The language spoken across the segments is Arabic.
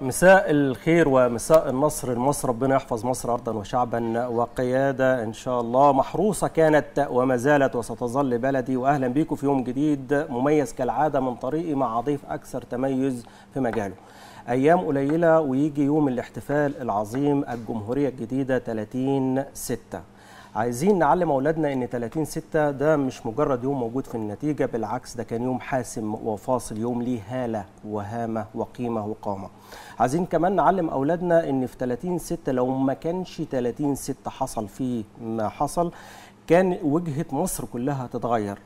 مساء الخير ومساء النصر لمصر ربنا يحفظ مصر أرضا وشعبا وقيادة إن شاء الله محروسة كانت وما زالت وستظل بلدي وأهلا بيكم في يوم جديد مميز كالعادة من طريقي مع ضيف أكثر تميز في مجاله أيام قليلة ويجي يوم الاحتفال العظيم الجمهورية الجديدة 30 6 عايزين نعلم اولادنا ان 30 6 ده مش مجرد يوم موجود في النتيجه بالعكس ده كان يوم حاسم وفاصل يوم ليه هاله وهامه وقيمه وقامه عايزين كمان نعلم اولادنا ان في 30 6 لو ما كانش 30 6 حصل فيه ما حصل كان وجهه مصر كلها تتغير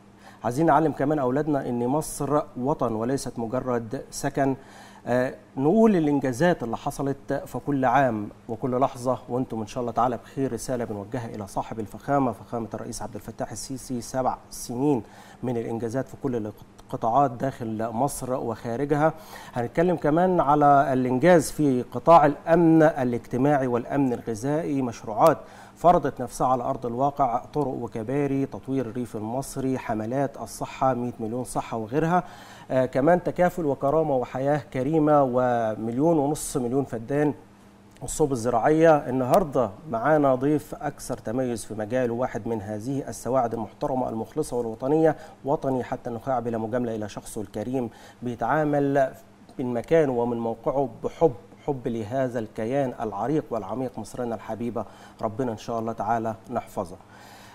عايزين نعلم كمان اولادنا ان مصر وطن وليست مجرد سكن آه، نقول الانجازات اللي حصلت فكل عام وكل لحظه وانتم ان شاء الله تعالى بخير رساله بنوجهها الى صاحب الفخامه فخامه الرئيس عبد الفتاح السيسي سبع سنين من الانجازات في كل القطاعات داخل مصر وخارجها هنتكلم كمان على الانجاز في قطاع الامن الاجتماعي والامن الغذائي مشروعات فرضت نفسها على أرض الواقع طرق وكباري تطوير الريف المصري حملات الصحة 100 مليون صحة وغيرها آه كمان تكافل وكرامة وحياة كريمة ومليون ونص مليون فدان الصوب الزراعية النهاردة معانا ضيف أكثر تميز في مجاله واحد من هذه السواعد المحترمة المخلصة والوطنية وطني حتى النخاع بلا مجاملة إلى شخصه الكريم بيتعامل من مكانه ومن موقعه بحب حب لهذا الكيان العريق والعميق مصرنا الحبيبة ربنا إن شاء الله تعالى نحفظه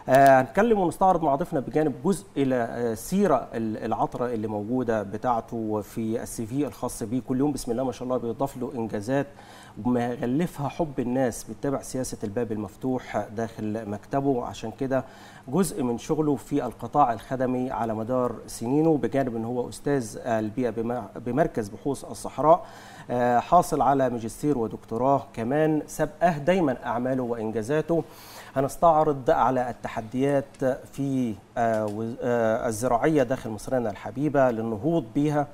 آه، هنتكلم ونستعرض مع ضيفنا بجانب جزء الى السيره آه، العطره اللي موجوده بتاعته في السي في الخاص بيه كل يوم بسم الله ما شاء الله بيضاف له انجازات مغلفها حب الناس بيتبع سياسه الباب المفتوح داخل مكتبه عشان كده جزء من شغله في القطاع الخدمي على مدار سنينه بجانب ان هو استاذ البيئه بمركز بحوث الصحراء آه، حاصل على ماجستير ودكتوراه كمان سبقه دايما اعماله وانجازاته هنستعرض على التحديات في آه، آه، الزراعية داخل مصرنا الحبيبة للنهوض بها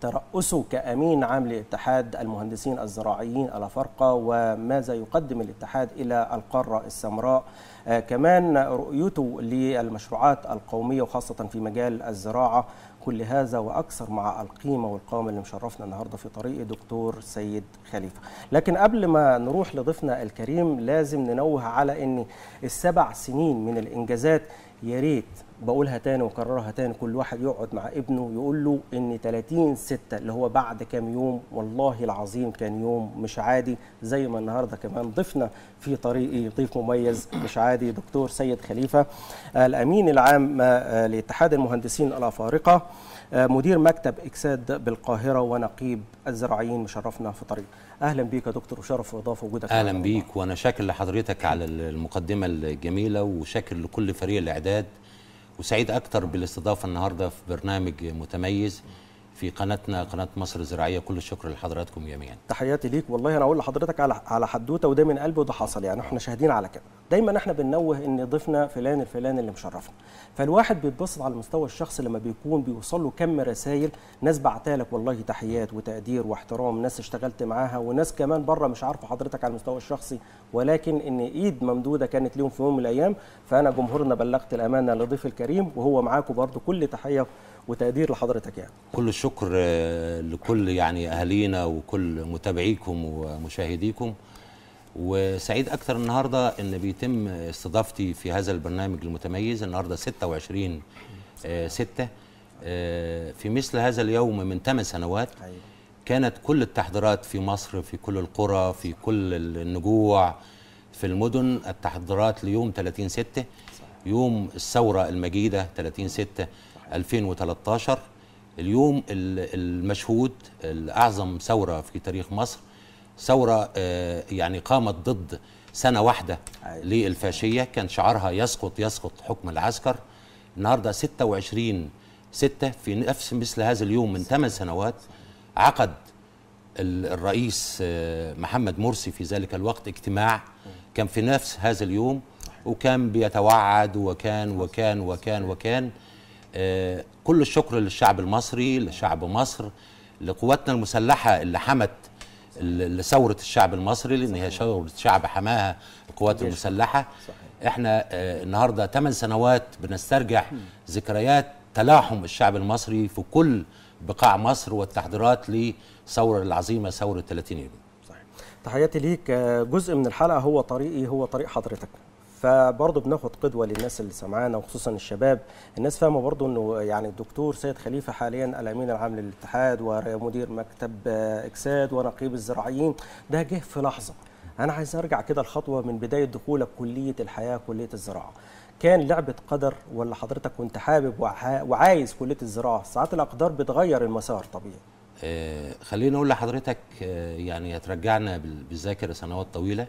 ترأسه كأمين عام لاتحاد المهندسين الزراعيين الأفارقة وماذا يقدم الاتحاد إلى القارة السمراء آه، كمان رؤيته للمشروعات القومية وخاصة في مجال الزراعة كل هذا واكثر مع القيمه والقوام اللي مشرفنا النهارده في طريق دكتور سيد خليفه لكن قبل ما نروح لضيفنا الكريم لازم ننوه على ان السبع سنين من الانجازات يا ريت بقولها تاني وكررها تاني كل واحد يقعد مع ابنه يقول له ان 30 6 اللي هو بعد كام يوم والله العظيم كان يوم مش عادي زي ما النهارده كمان ضفنا في طريقي ضيف مميز مش عادي دكتور سيد خليفه آه، الامين العام آه، آه، لاتحاد المهندسين الافارقه مدير مكتب اكساد بالقاهره ونقيب الزراعيين مشرفنا في طريق اهلا بيك يا دكتور وشرف واضاف وجودك اهلا بيك وانا شاكر لحضرتك على المقدمه الجميله وشاكر لكل فريق الاعداد وسعيد اكتر بالاستضافه النهارده في برنامج متميز في قناتنا قناه مصر الزراعيه كل الشكر لحضراتكم جميعا تحياتي ليك والله انا اقول لحضرتك على على حدوته وده من قلبي وده حصل يعني احنا شاهدين على كده دايما احنا بننوه ان ضيفنا فلان الفلان اللي مشرفنا فالواحد بيتبسط على المستوى الشخصي لما بيكون بيوصل له كم رسائل ناس بعتها لك والله تحيات وتقدير واحترام ناس اشتغلت معاها وناس كمان بره مش عارفه حضرتك على المستوى الشخصي ولكن ان ايد ممدوده كانت ليهم في يوم من الايام فانا جمهورنا بلغت الامانه لضيف الكريم وهو معاكم برده كل تحيه وتقدير لحضرتك يعني كل الشكر آه، لكل يعني اهالينا وكل متابعيكم ومشاهديكم وسعيد اكثر النهارده ان بيتم استضافتي في هذا البرنامج المتميز النهارده 26 6 آه، آه، في مثل هذا اليوم من 8 سنوات أيوة. كانت كل التحضيرات في مصر في كل القرى في كل النجوع في المدن التحضيرات ليوم 30 6 يوم الثورة المجيدة 30 6 2013 اليوم المشهود الأعظم ثورة في تاريخ مصر ثورة آه، يعني قامت ضد سنة واحدة أيوة. للفاشية كان شعارها يسقط يسقط حكم العسكر النهاردة 26 ستة في نفس مثل هذا اليوم من ثمان سنوات عقد الرئيس آه، محمد مرسي في ذلك الوقت اجتماع كان في نفس هذا اليوم وكان بيتوعد وكان وكان وكان وكان, وكان آه، كل الشكر للشعب المصري لشعب مصر لقواتنا المسلحة اللي حمت لثورة الشعب المصري لأن هي ثورة شعب حماها القوات المسلحة صحيح. احنا آه، النهاردة 8 سنوات بنسترجع ذكريات تلاحم الشعب المصري في كل بقاع مصر والتحضيرات للثورة العظيمة ثورة 30 يونيو تحياتي ليك آه، جزء من الحلقة هو طريقي هو طريق حضرتك فبرضه بناخد قدوه للناس اللي سمعانا وخصوصا الشباب الناس فاهمه برضه انه يعني الدكتور سيد خليفه حاليا الامين العام للاتحاد ومدير مكتب اكساد ونقيب الزراعيين ده جه في لحظه انا عايز ارجع كده الخطوه من بدايه دخولك كليه الحياه كليه الزراعه كان لعبه قدر ولا حضرتك كنت حابب وعايز كليه الزراعه ساعات الاقدار بتغير المسار طبيعي آه، خليني اقول لحضرتك آه، يعني هترجعنا بالذاكره سنوات طويله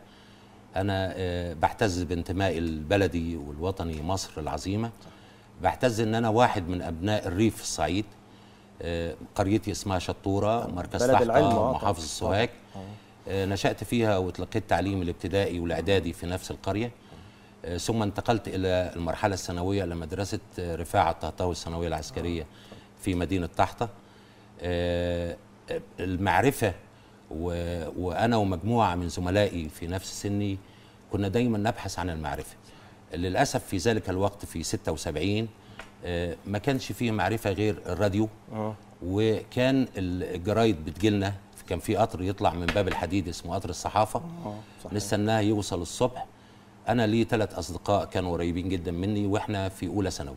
أنا آه، بعتز بانتمائي البلدي والوطني مصر العظيمة بعتز إن أنا واحد من أبناء الريف الصعيد آه، قريتي اسمها شطورة مركز تحت آه، محافظ السوهاج نشأت فيها وتلقيت تعليم الابتدائي والإعدادي في نفس القرية ثم انتقلت إلى المرحلة الثانوية لمدرسة رفاعة الطهطاوي الثانوية العسكرية في مدينة طحطة المعرفة و... وانا ومجموعه من زملائي في نفس سني كنا دايما نبحث عن المعرفه للاسف في ذلك الوقت في 76 آه، ما كانش فيه معرفه غير الراديو آه. وكان الجرايد بتجيلنا كان في قطر يطلع من باب الحديد اسمه قطر الصحافه آه، نستناه يوصل الصبح انا لي ثلاث اصدقاء كانوا قريبين جدا مني واحنا في اولى ثانوي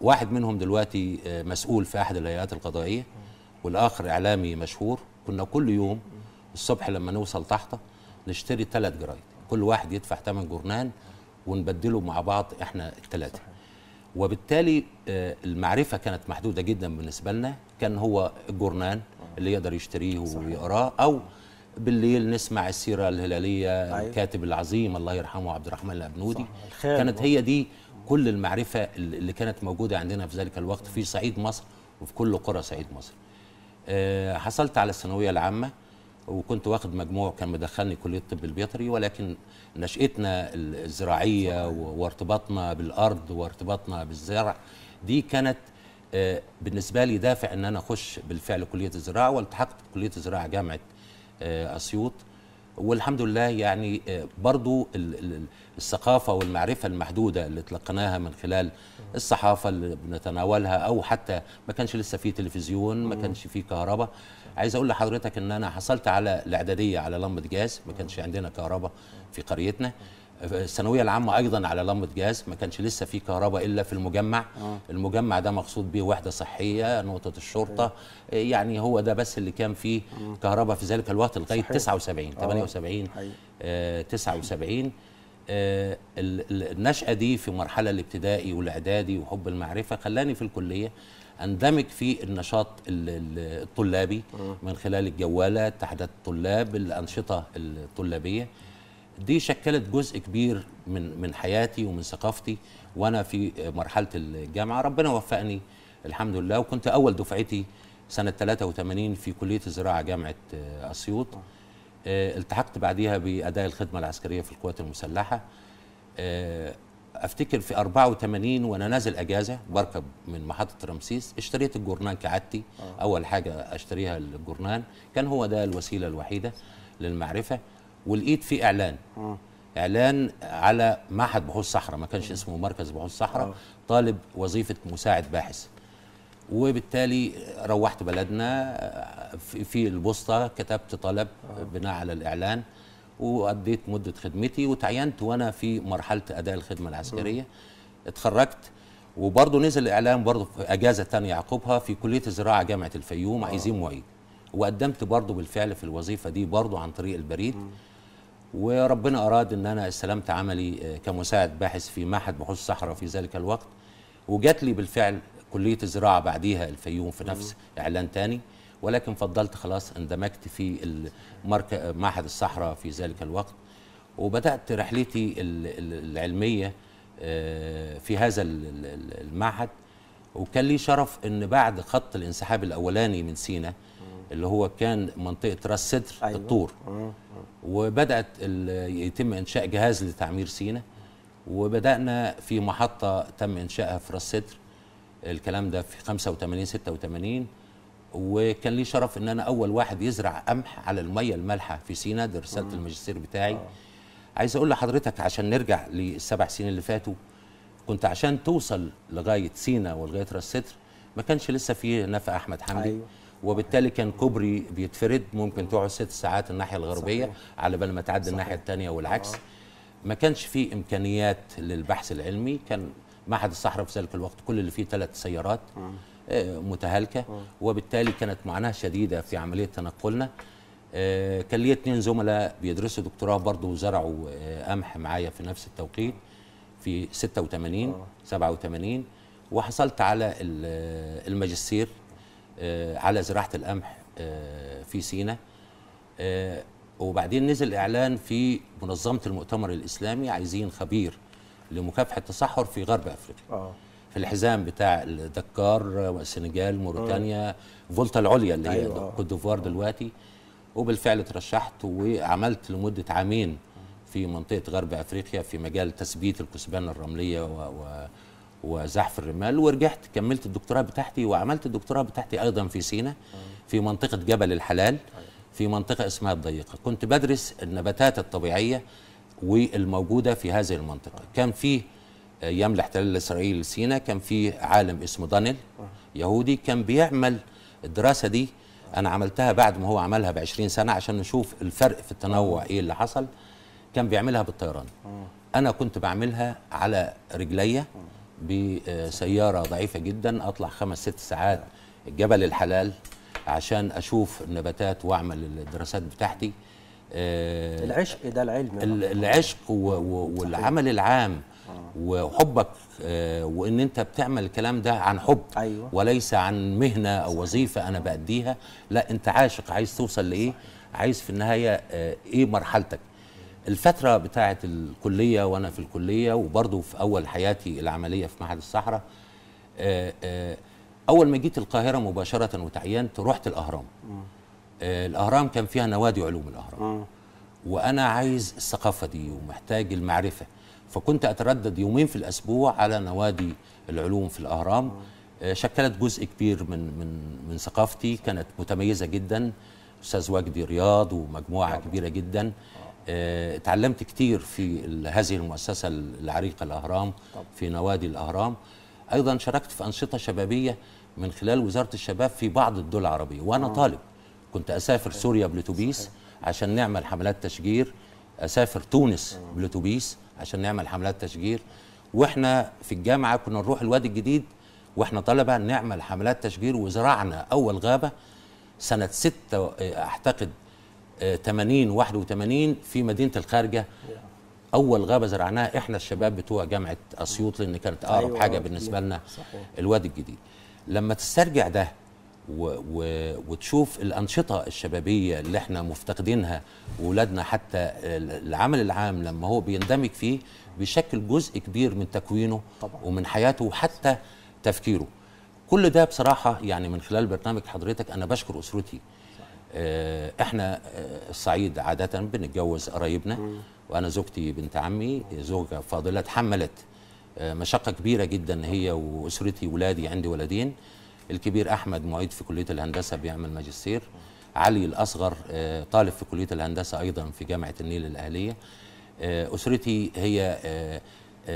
واحد منهم دلوقتي مسؤول في احد الهيئات القضائيه والاخر اعلامي مشهور كنا كل يوم الصبح لما نوصل تحته نشتري ثلاث جرايد كل واحد يدفع ثمن جورنان ونبدله مع بعض احنا الثلاثه وبالتالي آه، المعرفه كانت محدوده جدا بالنسبه لنا كان هو الجورنان آه. اللي يقدر يشتريه ويقراه او بالليل نسمع السيره الهلاليه أيوة. الكاتب العظيم الله يرحمه عبد الرحمن الابنودي كانت هي دي كل المعرفه اللي كانت موجوده عندنا في ذلك الوقت في صعيد مصر وفي كل قرى صعيد مصر آه، حصلت على الثانويه العامه وكنت واخد مجموع كان مدخلني كليه الطب البيطري ولكن نشاتنا الزراعيه وارتباطنا بالارض وارتباطنا بالزرع دي كانت آه، بالنسبه لي دافع ان انا اخش بالفعل كليه الزراعه والتحقت بكليه الزراعه جامعه آه، اسيوط والحمد لله يعني آه، برضو الثقافة والمعرفة المحدودة اللي تلقناها من خلال الصحافة اللي بنتناولها أو حتى ما كانش لسه في تلفزيون ما كانش في كهرباء عايز أقول لحضرتك إن أنا حصلت على الإعدادية على لمبة جاز ما كانش عندنا كهرباء في قريتنا الثانويه العامه ايضا على لمبه جاز ما كانش لسه في كهرباء الا في المجمع آه. المجمع ده مقصود به وحده صحيه نقطه الشرطه آه. يعني هو ده بس اللي كان فيه آه. كهرباء في ذلك الوقت لغايه 79 78 آه 79 آه, آه، النشأة دي في مرحلة الابتدائي والإعدادي وحب المعرفة خلاني في الكلية اندمج في النشاط الطلابي آه. من خلال الجوالة تحديات الطلاب الأنشطة الطلابية دي شكلت جزء كبير من من حياتي ومن ثقافتي وانا في مرحله الجامعه ربنا وفقني الحمد لله وكنت اول دفعتي سنه 83 في كليه الزراعه جامعه آه، اسيوط آه، التحقت بعديها باداء الخدمه العسكريه في القوات المسلحه آه، افتكر في 84 وانا نازل اجازه بركب من محطه رمسيس اشتريت الجورنان كعادتي اول حاجه اشتريها الجورنان كان هو ده الوسيله الوحيده للمعرفه ولقيت في اعلان آه. اعلان على معهد بحوث صحراء ما كانش اسمه مركز بحوث صحراء آه. طالب وظيفه مساعد باحث وبالتالي روحت بلدنا في البوسطه كتبت طلب آه. بناء على الاعلان وقضيت مده خدمتي وتعينت وانا في مرحله اداء الخدمه العسكريه آه. اتخرجت وبرضه نزل اعلان برضه في اجازه ثانيه عقبها في كليه الزراعه جامعه الفيوم آه. عايزين معيد وقدمت برضه بالفعل في الوظيفه دي برضه عن طريق البريد آه. وربنا أراد أن أنا استلمت عملي آه، كمساعد باحث في معهد بحوث الصحراء في ذلك الوقت وجات لي بالفعل كلية الزراعة بعديها الفيوم في نفس إعلان تاني ولكن فضلت خلاص اندمجت في معهد الصحراء في ذلك الوقت وبدأت رحلتي العلمية آه، في هذا المعهد وكان لي شرف ان بعد خط الانسحاب الاولاني من سينا اللي هو كان منطقه راس سدر أيوة. الطور وبدات يتم انشاء جهاز لتعمير سينا وبدانا في محطه تم انشائها في راس سدر الكلام ده في 85 86 وكان لي شرف ان انا اول واحد يزرع قمح على الميه المالحه في سينا دي رساله الماجستير بتاعي آه. عايز اقول لحضرتك عشان نرجع للسبع سنين اللي فاتوا كنت عشان توصل لغايه سينا ولغايه راس سدر ما كانش لسه فيه نفق احمد حمدي أيوة. وبالتالي كان كوبري بيتفرد ممكن تقعد ست ساعات الناحيه الغربيه صحيح. على بال ما تعدي الناحيه الثانيه والعكس آه. ما كانش في امكانيات للبحث العلمي كان معهد الصحراء في ذلك الوقت كل اللي فيه ثلاث سيارات آه. آه. متهالكه آه. وبالتالي كانت معاناه شديده في عمليه تنقلنا آه، كان لي اثنين زملاء بيدرسوا دكتوراه برضه وزرعوا آه، قمح معايا في نفس التوقيت في 86 87 وحصلت على الماجستير آه، على زراعه القمح آه، في سينا آه، وبعدين نزل اعلان في منظمه المؤتمر الاسلامي عايزين خبير لمكافحه التصحر في غرب افريقيا آه. في الحزام بتاع الدكار والسنغال موريتانيا آه. فولتا العليا اللي هي آه. كوت ديفوار آه. دلوقتي وبالفعل ترشحت وعملت لمده عامين في منطقه غرب افريقيا في مجال تثبيت الكثبان الرمليه و, و وزحف الرمال ورجعت كملت الدكتوراه بتاعتي وعملت الدكتوراه بتاعتي ايضا في سينا في منطقه جبل الحلال في منطقه اسمها الضيقه كنت بدرس النباتات الطبيعيه والموجوده في هذه المنطقه كان في ايام الاحتلال الاسرائيلي لسينا كان في عالم اسمه دانيل يهودي كان بيعمل الدراسه دي انا عملتها بعد ما هو عملها ب 20 سنه عشان نشوف الفرق في التنوع ايه اللي حصل كان بيعملها بالطيران انا كنت بعملها على رجليا بسياره ضعيفه جدا اطلع خمس ست ساعات جبل الحلال عشان اشوف النباتات واعمل الدراسات بتاعتي آه، العشق ده العلم العشق والعمل العام آه. وحبك آه، وان انت بتعمل الكلام ده عن حب أيوة. وليس عن مهنه او وظيفه انا باديها لا انت عاشق عايز توصل لايه عايز في النهايه ايه مرحلتك الفتره بتاعه الكليه وانا في الكليه وبرضه في اول حياتي العمليه في معهد الصحراء آه، آه، اول ما جيت القاهره مباشره وتعينت رحت الاهرام آه. الاهرام كان فيها نوادي علوم الاهرام وانا عايز الثقافه دي ومحتاج المعرفه فكنت اتردد يومين في الاسبوع على نوادي العلوم في الاهرام شكلت جزء كبير من من من ثقافتي كانت متميزه جدا استاذ وجدي رياض ومجموعه كبيره جدا آه، اتعلمت كتير في هذه المؤسسة العريقة الأهرام في نوادي الأهرام أيضا شاركت في أنشطة شبابية من خلال وزارة الشباب في بعض الدول العربية وأنا آه. طالب كنت أسافر سوريا بالأتوبيس عشان نعمل حملات تشجير أسافر تونس آه. بالأتوبيس عشان نعمل حملات تشجير وإحنا في الجامعة كنا نروح الوادي الجديد وإحنا طلبة نعمل حملات تشجير وزرعنا أول غابة سنة ستة أعتقد 80 81 في مدينه الخارجه اول غابه زرعناها احنا الشباب بتوع جامعه اسيوط لان كانت اقرب أيوة حاجه أيوة، بالنسبه لنا الوادي الجديد لما تسترجع ده و و وتشوف الانشطه الشبابيه اللي احنا مفتقدينها واولادنا حتى العمل العام لما هو بيندمج فيه بيشكل جزء كبير من تكوينه طبعا. ومن حياته وحتى تفكيره كل ده بصراحه يعني من خلال برنامج حضرتك انا بشكر اسرتي آه، احنا الصعيد آه، عاده بنتجوز قرايبنا وانا زوجتي بنت عمي زوجه فاضله تحملت آه، مشقه كبيره جدا هي واسرتي ولادي عندي ولدين الكبير احمد معيد في كليه الهندسه بيعمل ماجستير علي الاصغر طالب في كليه الهندسه ايضا في جامعه النيل الاهليه اسرتي هي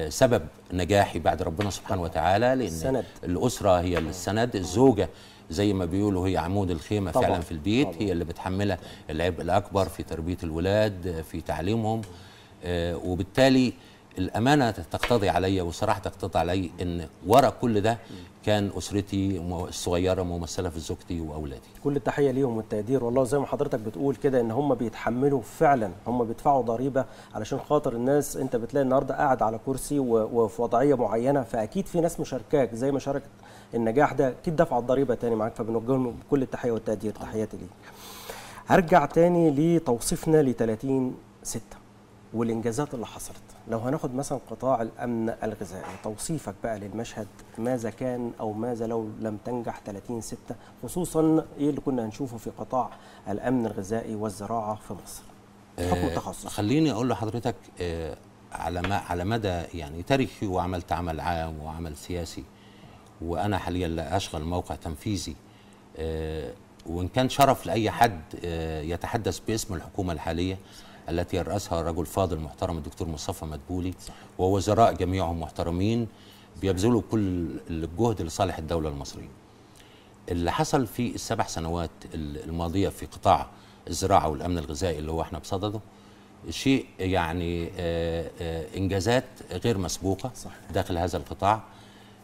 سبب نجاحي بعد ربنا سبحانه وتعالى لان السند. الاسره هي السند الزوجه زي ما بيقولوا هي عمود الخيمه طبعًا. فعلا في البيت طبعًا. هي اللي بتحملها العبء الاكبر في تربيه الولاد في تعليمهم آه وبالتالي الامانه تقتضي عليا والصراحه تقتضي علي ان وراء كل ده كان اسرتي الصغيره ممثله في زوجتي واولادي. كل التحيه ليهم والتقدير والله زي ما حضرتك بتقول كده ان هم بيتحملوا فعلا هم بيدفعوا ضريبه علشان خاطر الناس انت بتلاقي النهارده قاعد على كرسي وفي وضعيه معينه فاكيد في ناس مشاركاك زي ما شاركت النجاح ده اكيد دفع الضريبه تاني معاك فبنوجه لهم كل التحيه والتقدير تحياتي ليك هرجع تاني لتوصيفنا ل 30 6 والانجازات اللي حصلت لو هناخد مثلا قطاع الامن الغذائي توصيفك بقى للمشهد ماذا كان او ماذا لو لم تنجح 30 6 خصوصا ايه اللي كنا هنشوفه في قطاع الامن الغذائي والزراعه في مصر حكم التخصص آه، خليني اقول لحضرتك آه، على ما على مدى يعني تاريخي وعملت عمل عام وعمل سياسي وانا حاليا لا اشغل موقع تنفيذي آه، وان كان شرف لاي حد آه، يتحدث باسم الحكومه الحاليه التي يرأسها رجل فاضل محترم الدكتور مصطفى مدبولي ووزراء جميعهم محترمين بيبذلوا كل الجهد لصالح الدولة المصرية اللي حصل في السبع سنوات الماضية في قطاع الزراعة والأمن الغذائي اللي هو احنا بصدده شيء يعني آه، إنجازات غير مسبوقة داخل هذا القطاع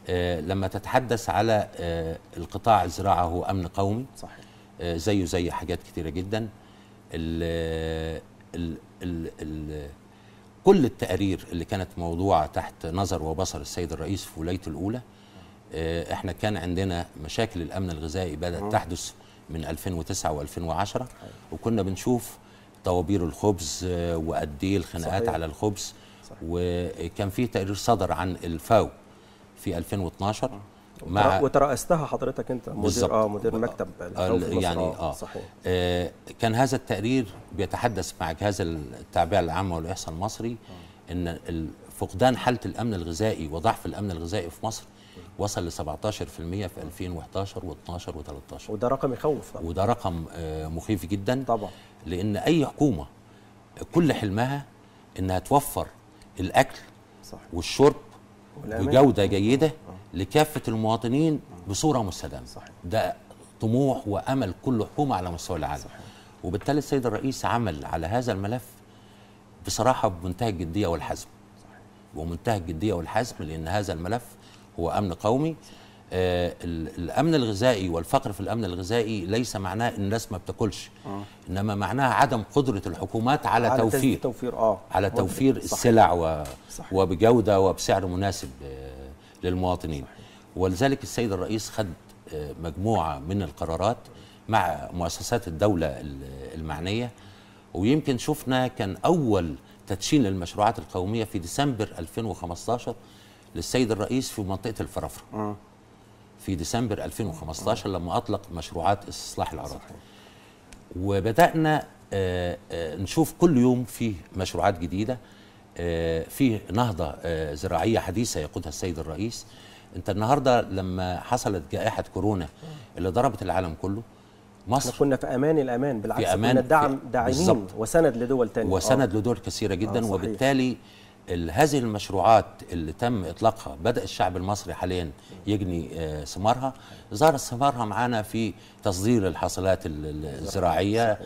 آه، لما تتحدث على آه، القطاع الزراعه هو امن قومي صحيح آه، زيه زي حاجات كثيره جدا الـ ال ال ال كل التقارير اللي كانت موضوعه تحت نظر وبصر السيد الرئيس في ولايته الاولى احنا كان عندنا مشاكل الامن الغذائي بدات تحدث من 2009 و2010 وكنا بنشوف طوابير الخبز وقد ايه الخناقات على الخبز صحيح. وكان في تقرير صدر عن الفاو في 2012 آه. مع وترأستها حضرتك انت مدير اه مدير آه، مكتب آه، يعني اه صحيح كان هذا التقرير بيتحدث مع جهاز التعبئه العامه والاحصاء المصري ان فقدان حاله الامن الغذائي وضعف الامن الغذائي في مصر وصل ل 17% في 2011 و12 و13 وده رقم يخوف طبعا وده رقم مخيف جدا طبعا لان اي حكومه كل حلمها انها توفر الاكل صح. والشرب بجوده آه. جيده آه. لكافه المواطنين بصوره مستدامه ده طموح وامل كل حكومه على مستوى العالم صحيح. وبالتالي السيد الرئيس عمل على هذا الملف بصراحه بمنتهى الجديه والحزم صحيح. ومنتهى الجديه والحزم لان هذا الملف هو امن قومي آه، الامن الغذائي والفقر في الامن الغذائي ليس معناه ان الناس ما بتاكلش آه. انما معناها عدم قدره الحكومات على, على توفير توفير اه على توفير السلع و... صحيح. وبجوده وبسعر مناسب آه، للمواطنين صحيح. ولذلك السيد الرئيس خد آه، مجموعه من القرارات مع مؤسسات الدوله المعنيه ويمكن شفنا كان اول تدشين للمشروعات القوميه في ديسمبر 2015 للسيد الرئيس في منطقه الفرافره آه. في ديسمبر 2015 لما أطلق مشروعات استصلاح الأراضي وبدأنا آه، آه، نشوف كل يوم فيه مشروعات جديدة آه، فيه نهضة زراعية حديثة يقودها السيد الرئيس انت النهارده لما حصلت جائحه كورونا اللي ضربت العالم كله مصر احنا كنا في امان الامان بالعكس في أمان كنا دعم داعمين وسند لدول ثانيه وسند لدول كثيره جدا آه وبالتالي هذه المشروعات اللي تم اطلاقها بدا الشعب المصري حاليا يجني آه، ثمارها ظهر ثمارها معانا في تصدير الحاصلات الزراعيه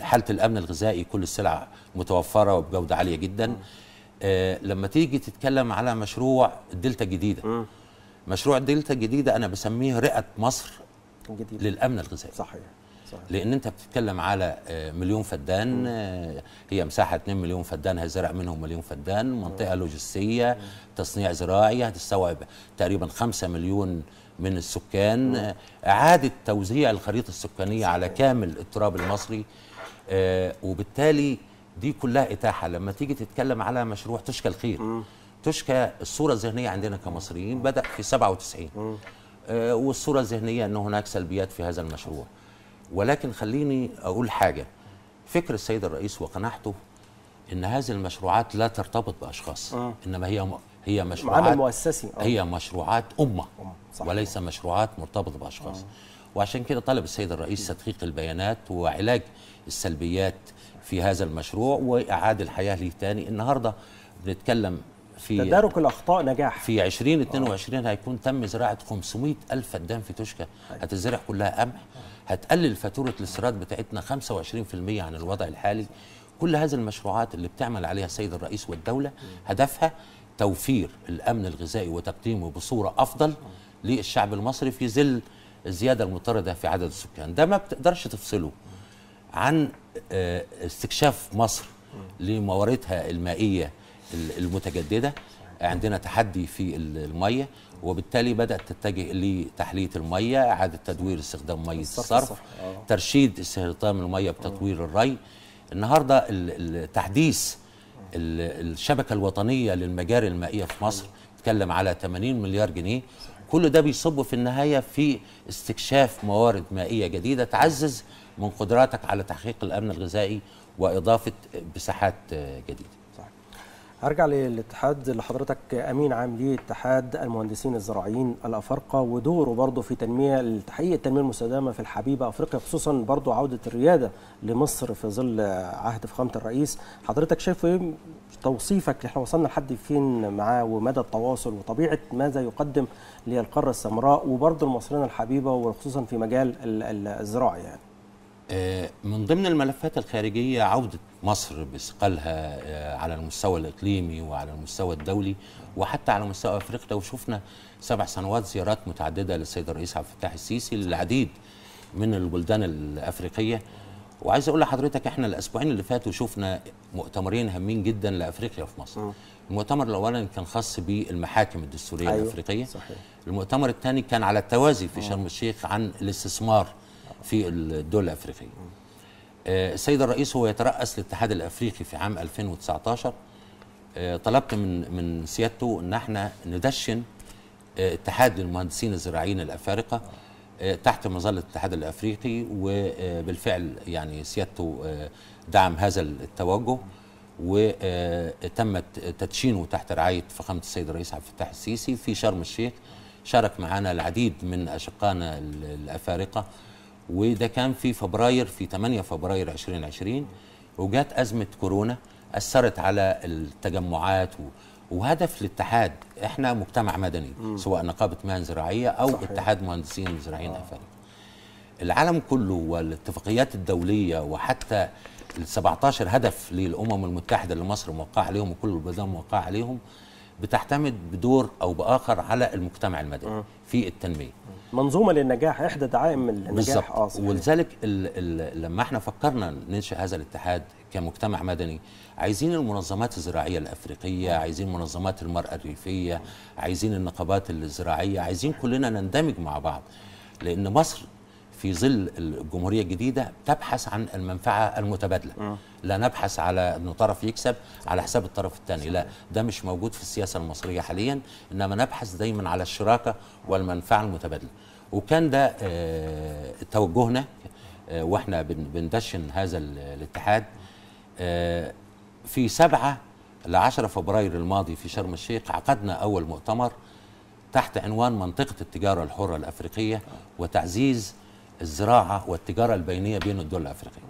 حاله الامن الغذائي كل السلع متوفره وبجوده عاليه جدا آه، لما تيجي تتكلم على مشروع الدلتا الجديده مشروع الدلتا الجديده انا بسميه رئه مصر للامن الغذائي صحيح صحيح. لان انت بتتكلم على آه، آه، مليون فدان هي مساحه 2 مليون فدان هيزرع منهم مليون فدان منطقه لوجستيه تصنيع زراعي هتستوعب تقريبا 5 مليون من السكان آه، اعاده توزيع الخريطه السكانيه على كامل التراب المصري وبالتالي دي كلها اتاحه لما تيجي تتكلم على مشروع تشكى الخير تشكى الصوره الذهنيه عندنا كمصريين بدا في 97 والصوره الذهنيه ان هناك سلبيات في هذا المشروع ولكن خليني أقول حاجة فكر السيد الرئيس وقناعته ان هذه المشروعات لا ترتبط باشخاص آه. انما هي م... هي مشروعات عمل مؤسسي آه. هي مشروعات امه صح. وليس مشروعات مرتبطه باشخاص آه. وعشان كده طلب السيد الرئيس تدقيق البيانات وعلاج السلبيات في هذا المشروع واعاده الحياه ليه تاني النهارده بنتكلم في تدارك الاخطاء نجاح في 2022 هيكون تم زراعه 500 الف فدان في توشكا طيب. هتزرع كلها قمح هتقلل فاتوره الاستيراد بتاعتنا 25% عن الوضع الحالي كل هذه المشروعات اللي بتعمل عليها السيد الرئيس والدوله هدفها توفير الامن الغذائي وتقديمه بصوره افضل للشعب المصري في ظل الزياده المطرده في عدد السكان ده ما بتقدرش تفصله عن آه، استكشاف مصر لمواردها المائيه المتجدده عندنا تحدي في الميه وبالتالي بدات تتجه لتحليه الميه اعاده تدوير استخدام ميه الصرف آه. ترشيد استخدام الميه بتطوير آه. الري النهارده تحديث الشبكه الوطنيه للمجاري المائيه في مصر تكلم على 80 مليار جنيه كل ده بيصب في النهايه في استكشاف موارد مائيه جديده تعزز من قدراتك على تحقيق الامن الغذائي واضافه مساحات جديده ارجع للاتحاد اللي حضرتك امين عام ليه اتحاد المهندسين الزراعيين الافارقه ودوره برضه في تنميه تحقيق التنميه المستدامه في الحبيبه افريقيا خصوصا برضه عوده الرياده لمصر في ظل عهد فخامه الرئيس حضرتك شايف ايه توصيفك احنا وصلنا لحد فين معاه ومدى التواصل وطبيعه ماذا يقدم للقاره السمراء وبرضه المصريين الحبيبه وخصوصا في مجال الزراعه يعني آه، من ضمن الملفات الخارجية عودة مصر بثقلها آه، على المستوى الإقليمي وعلى المستوى الدولي وحتى على مستوى أفريقيا وشفنا سبع سنوات زيارات متعددة للسيد الرئيس عبد الفتاح السيسي للعديد من البلدان الأفريقية وعايز أقول لحضرتك إحنا الأسبوعين اللي فاتوا شفنا مؤتمرين هامين جدا لأفريقيا في مصر المؤتمر الأولاني كان خاص بالمحاكم الدستورية أيوه الأفريقية صحيح. المؤتمر الثاني كان على التوازي في شرم الشيخ عن الاستثمار في الدول الافريقيه آه، السيد الرئيس هو يترأس الاتحاد الافريقي في عام 2019 آه، طلبت من من سيادته ان احنا ندشن آه، اتحاد المهندسين الزراعيين الافارقه تحت مظله الاتحاد الافريقي وبالفعل يعني سيادته دعم هذا التوجه وتمت تدشينه تحت رعايه فخامه السيد الرئيس عبد الفتاح السيسي في شرم الشيخ شارك معنا العديد من اشقائنا الافارقه وده كان في فبراير في 8 فبراير 2020 وجات أزمة كورونا أثرت على التجمعات و... وهدف الاتحاد احنا مجتمع مدني مم. سواء نقابه مهن زراعيه او صحيح. اتحاد مهندسين المزارعين آه. افريقيا العالم كله والاتفاقيات الدوليه وحتى ال 17 هدف للامم المتحده اللي مصر موقعه عليهم وكل البلدان موقعه عليهم بتعتمد بدور او باخر على المجتمع المدني آه. في التنميه منظومه للنجاح احدى دعائم النجاح اه ولذلك لما احنا فكرنا ننشئ هذا الاتحاد كمجتمع مدني عايزين المنظمات الزراعيه الافريقيه عايزين منظمات المراه الريفيه عايزين النقابات الزراعيه عايزين كلنا نندمج مع بعض لان مصر في ظل الجمهوريه الجديده تبحث عن المنفعه المتبادله لا نبحث على انه طرف يكسب على حساب الطرف الثاني لا ده مش موجود في السياسه المصريه حاليا انما نبحث دايما على الشراكه والمنفعه المتبادله وكان ده آه، توجهنا آه، واحنا بندشن هذا الاتحاد آه، في 7 ل 10 فبراير الماضي في شرم الشيخ عقدنا اول مؤتمر تحت عنوان منطقه التجاره الحره الافريقيه وتعزيز الزراعه والتجاره البينيه بين الدول الافريقيه.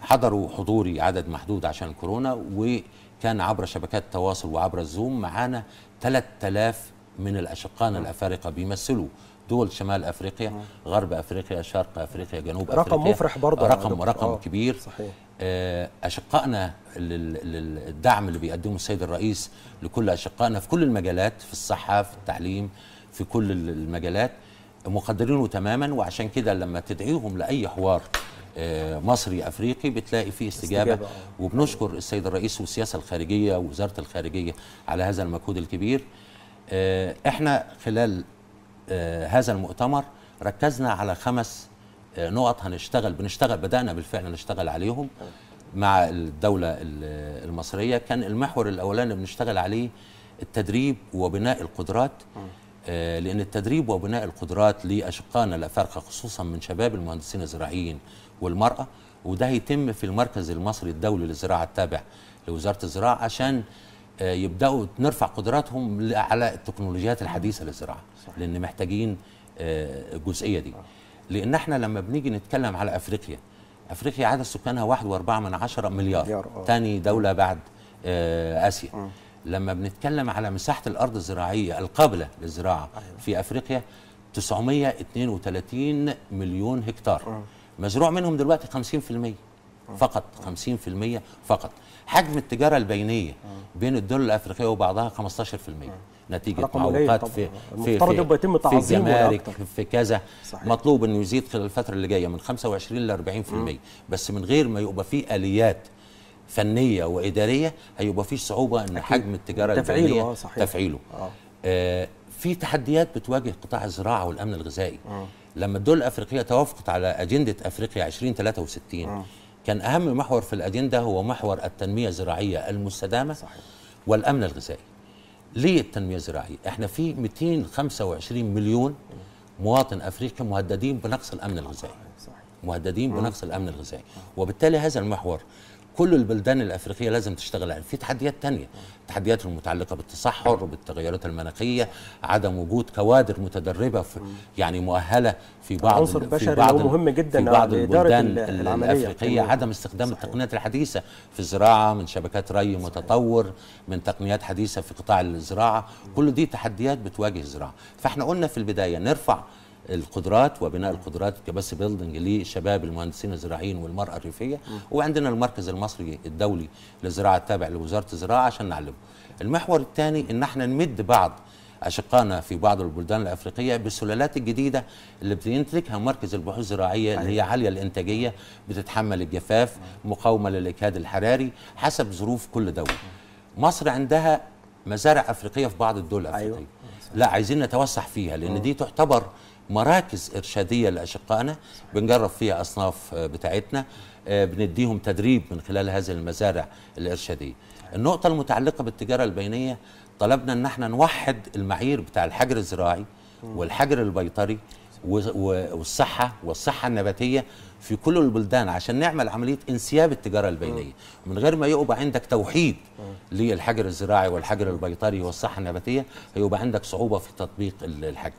حضروا حضوري عدد محدود عشان الكورونا وكان عبر شبكات التواصل وعبر الزوم معانا 3000 من الاشقائنا الافارقه بيمثلوا دول شمال افريقيا غرب افريقيا شرق افريقيا جنوب افريقيا رقم مفرح برضه يعني رقم رقم آه كبير صحيح آه، اشقائنا الدعم اللي بيقدمه السيد الرئيس لكل اشقائنا في كل المجالات في الصحه في التعليم في كل المجالات مقدرينه تماما وعشان كده لما تدعيهم لاي حوار آه، مصري افريقي بتلاقي فيه استجابه, استجابة. آه. وبنشكر السيد الرئيس والسياسه الخارجيه ووزاره الخارجيه على هذا المجهود الكبير آه، احنا خلال هذا المؤتمر ركزنا على خمس نقط هنشتغل بنشتغل بدانا بالفعل نشتغل عليهم مع الدوله المصريه كان المحور الاولاني بنشتغل عليه التدريب وبناء القدرات آه، لأن التدريب وبناء القدرات لأشقائنا الأفارقة خصوصا من شباب المهندسين الزراعيين والمرأة وده هيتم في المركز المصري الدولي للزراعة التابع لوزارة الزراعة عشان آه، يبدأوا نرفع قدراتهم على التكنولوجيات الحديثة للزراعة لأن محتاجين آه، الجزئية دي لأن احنا لما بنيجي نتكلم على أفريقيا أفريقيا عدد سكانها 1.4 من عشرة مليار, مليار تاني دولة بعد آسيا لما بنتكلم على مساحه الارض الزراعيه القابله للزراعه أيوة. في افريقيا 932 مليون هكتار آه. مزروع منهم دلوقتي 50% آه. فقط 50% فقط حجم التجاره البينيه آه. بين الدول الافريقيه وبعضها 15% نتيجه معوقات في في في, بيتم في الجمارك في كذا صحيح. مطلوب انه يزيد خلال الفتره اللي جايه من 25 ل 40% بس من غير ما يبقى في اليات فنيه واداريه هيبقى أيوة، في صعوبه ان حجم التجاره تفعيله آه صحيح. تفعيله آه. آه في تحديات بتواجه قطاع الزراعه والامن الغذائي آه. لما الدول الافريقيه توافقت على اجنده افريقيا 2063 آه. كان اهم محور في الاجنده هو محور التنميه الزراعيه المستدامه صحيح. والامن الغذائي ليه التنميه الزراعيه احنا في 225 مليون مواطن افريقي مهددين بنقص الامن الغذائي مهددين آه. بنقص الامن الغذائي وبالتالي هذا المحور كل البلدان الافريقيه لازم تشتغل عليه في تحديات تانية التحديات المتعلقه بالتصحر وبالتغيرات المناخيه عدم وجود كوادر متدربه في يعني مؤهله في بعض عنصر بشري بعض مهم جدا في بعض البلدان الافريقيه عدم استخدام صحيح. التقنيات الحديثه في الزراعه من شبكات ري متطور من تقنيات حديثه في قطاع الزراعه كل دي تحديات بتواجه الزراعه فاحنا قلنا في البدايه نرفع القدرات وبناء القدرات كبس بيلدنج للشباب المهندسين الزراعيين والمراه الريفيه وعندنا المركز المصري الدولي للزراعه التابع لوزاره الزراعه عشان نعلمه. المحور الثاني ان احنا نمد بعض اشقائنا في بعض البلدان الافريقيه بالسلالات الجديده اللي بينتجها مركز البحوث الزراعيه اللي هي عاليه الانتاجيه بتتحمل الجفاف مقاومه للاجهاد الحراري حسب ظروف كل دوله. مصر عندها مزارع افريقيه في بعض الدول أيوة. الافريقيه. أيوة. لا عايزين نتوسع فيها لان دي تعتبر مراكز ارشاديه لاشقائنا بنجرب فيها اصناف آه، بتاعتنا آه، بنديهم تدريب من خلال هذه المزارع الارشاديه النقطه المتعلقه بالتجاره البينيه طلبنا ان احنا نوحد المعايير بتاع الحجر الزراعي والحجر البيطري والصحه والصحه النباتيه في كل البلدان عشان نعمل عمليه انسياب التجاره البينيه من غير ما يبقى عندك توحيد للحجر الزراعي والحجر البيطري والصحه النباتيه هيبقى عندك صعوبه في تطبيق الحجر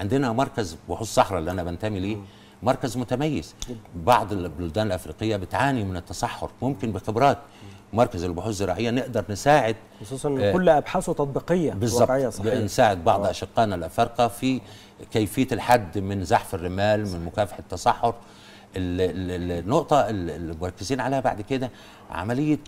عندنا مركز وحوش الصحراء اللي انا بنتمي ليه مركز متميز بعض البلدان الافريقيه بتعاني من التصحر ممكن بخبرات مركز البحوث الزراعيه نقدر نساعد خصوصا ان آه كل ابحاثه تطبيقيه بالظبط نساعد بعض آه. اشقائنا الافارقه في كيفيه الحد من زحف الرمال من مكافحه التصحر النقطه اللي مركزين عليها بعد كده عمليه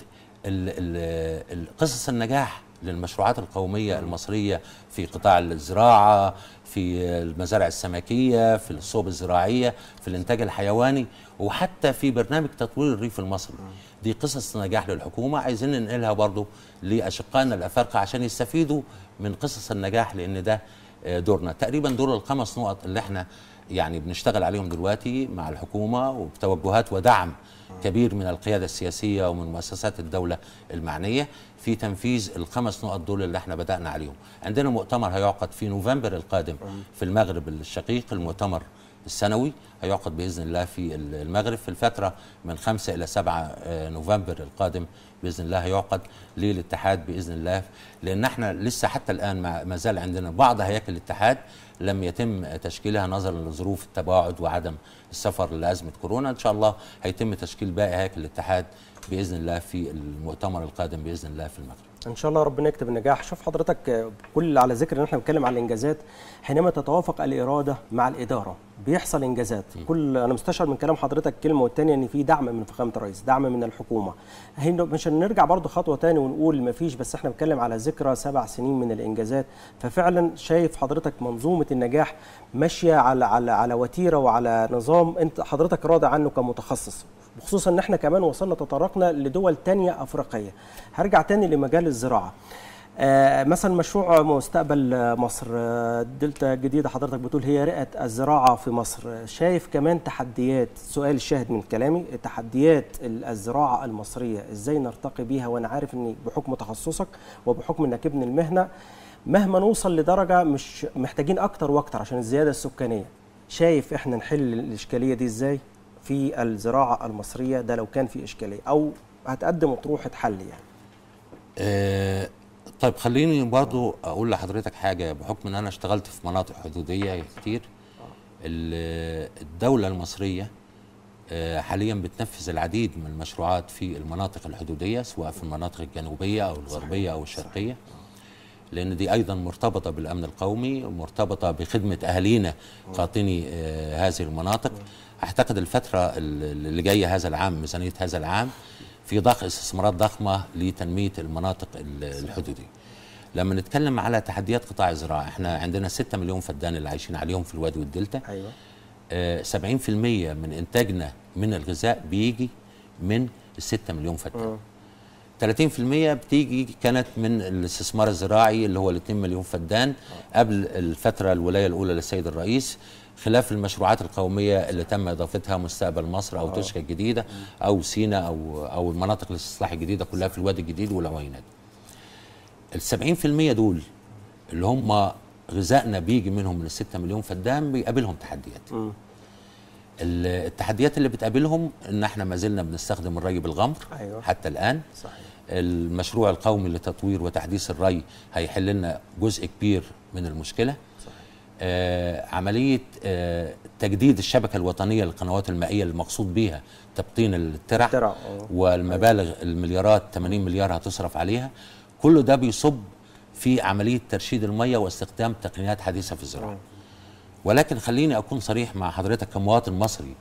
قصص النجاح للمشروعات القوميه المصريه في قطاع الزراعه في المزارع السمكيه في الصوب الزراعيه في الانتاج الحيواني وحتى في برنامج تطوير الريف المصري دي قصص نجاح للحكومه عايزين ننقلها برضه لاشقائنا الافارقه عشان يستفيدوا من قصص النجاح لان ده آه، دورنا تقريبا دور الخمس نقط اللي احنا يعني بنشتغل عليهم دلوقتي مع الحكومة وبتوجهات ودعم كبير من القيادة السياسية ومن مؤسسات الدولة المعنية في تنفيذ الخمس نقط دول اللي احنا بدأنا عليهم عندنا مؤتمر هيعقد في نوفمبر القادم في المغرب الشقيق المؤتمر السنوي هيعقد باذن الله في المغرب في الفتره من 5 الى 7 آه، نوفمبر القادم باذن الله هيعقد للاتحاد باذن الله لان احنا لسه حتى الان ما زال عندنا بعض هياكل الاتحاد لم يتم تشكيلها نظرا لظروف التباعد وعدم السفر لازمه كورونا ان شاء الله هيتم تشكيل باقي هياكل الاتحاد باذن الله في المؤتمر القادم باذن الله في المغرب ان شاء الله ربنا يكتب النجاح شوف حضرتك كل على ذكر ان احنا بنتكلم عن الانجازات حينما تتوافق الاراده مع الاداره بيحصل انجازات م. كل انا مستشعر من كلام حضرتك كلمه والتانيه ان في دعم من فخامه الرئيس دعم من الحكومه مش هنرجع برضو خطوه ثاني ونقول ما فيش بس احنا بنتكلم على ذكرى سبع سنين من الانجازات ففعلا شايف حضرتك منظومه النجاح ماشيه على على على وتيره وعلى نظام انت حضرتك راضي عنه كمتخصص وخصوصا ان احنا كمان وصلنا تطرقنا لدول تانية افريقيه هرجع تاني لمجال الزراعه آه، مثلا مشروع مستقبل مصر آه، دلتا جديدة حضرتك بتقول هي رئة الزراعة في مصر شايف كمان تحديات سؤال الشاهد من كلامي تحديات الزراعة المصرية ازاي نرتقي بيها وانا عارف ان بحكم تخصصك وبحكم انك ابن المهنة مهما نوصل لدرجة مش محتاجين اكتر واكتر عشان الزيادة السكانية شايف احنا نحل الاشكالية دي ازاي في الزراعة المصرية ده لو كان في اشكالية او هتقدم اطروحة حل يعني آه، طيب خليني برضو اقول لحضرتك حاجه بحكم ان انا اشتغلت في مناطق حدوديه كتير الدوله المصريه آه، حاليا بتنفذ العديد من المشروعات في المناطق الحدوديه سواء في المناطق الجنوبيه او الغربيه او الشرقيه لان دي ايضا مرتبطه بالامن القومي ومرتبطه بخدمه اهالينا قاطني آه، هذه المناطق اعتقد الفتره اللي جايه هذا العام ميزانيه هذا العام في ضخ استثمارات ضخمه لتنميه المناطق الحدوديه لما نتكلم على تحديات قطاع الزراعه احنا عندنا 6 مليون فدان اللي عايشين عليهم في الوادي والدلتا ايوه 70% آه، من انتاجنا من الغذاء بيجي من ال 6 مليون فدان 30% بتيجي كانت من الاستثمار الزراعي اللي هو ال 2 مليون فدان قبل الفتره الولايه الاولى للسيد الرئيس خلاف المشروعات القوميه اللي تم اضافتها مستقبل مصر او آه. توشكا الجديده او سينا او او المناطق الاستصلاح الجديده كلها في الوادي الجديد والعوينات. ال 70% دول اللي هم غذائنا بيجي منهم من ال 6 مليون فدان بيقابلهم تحديات. التحديات اللي بتقابلهم ان احنا ما زلنا بنستخدم الري بالغمر أيوة. حتى الان صحيح. المشروع القومي لتطوير وتحديث الري هيحل لنا جزء كبير من المشكله آه، عملية آه، تجديد الشبكة الوطنية للقنوات المائية المقصود بيها تبطين الترع آه. والمبالغ المليارات 80 مليار هتصرف عليها كل ده بيصب في عملية ترشيد المية واستخدام تقنيات حديثة في الزراعة ولكن خليني أكون صريح مع حضرتك كمواطن مصري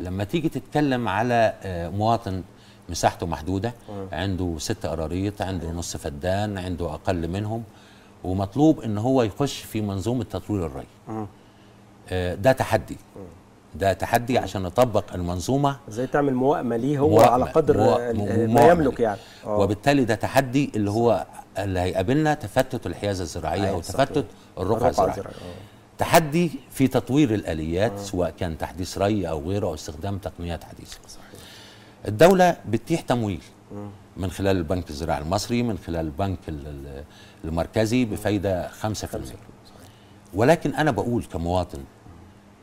لما تيجي تتكلم على مواطن مساحته محدودة عنده ست قراريط عنده نص فدان عنده أقل منهم ومطلوب ان هو يخش في منظومه تطوير الري آه, آه، ده تحدي ده تحدي عشان نطبق المنظومه زي تعمل موائمه ليه هو على قدر ما يملك يعني أوه. وبالتالي ده تحدي اللي هو اللي هيقابلنا تفتت الحيازه الزراعيه آه، او تفتت الرقعه الزراعيه آه. تحدي في تطوير الاليات سواء كان تحديث ري او غيره او استخدام تقنيات حديثه صحيح. الدوله بتتيح تمويل من خلال البنك الزراعي المصري من خلال البنك المركزي بفايدة 5% ولكن أنا بقول كمواطن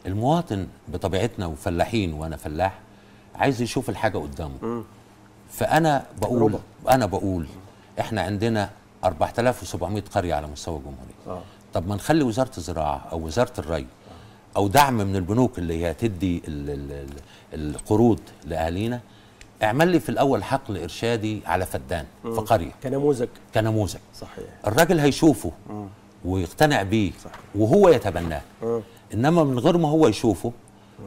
المواطن بطبيعتنا وفلاحين وأنا فلاح عايز يشوف الحاجة قدامه فأنا بقول أنا بقول إحنا عندنا 4700 قرية على مستوى الجمهورية آه. طب ما نخلي وزارة الزراعة أو وزارة الري أو دعم من البنوك اللي هي تدي القروض لأهالينا اعمل لي في الاول حقل ارشادي على فدان في قريه كنموذج كنموذج صحيح الراجل هيشوفه مم. ويقتنع بيه صحيح. وهو يتبناه مم. انما من غير ما هو يشوفه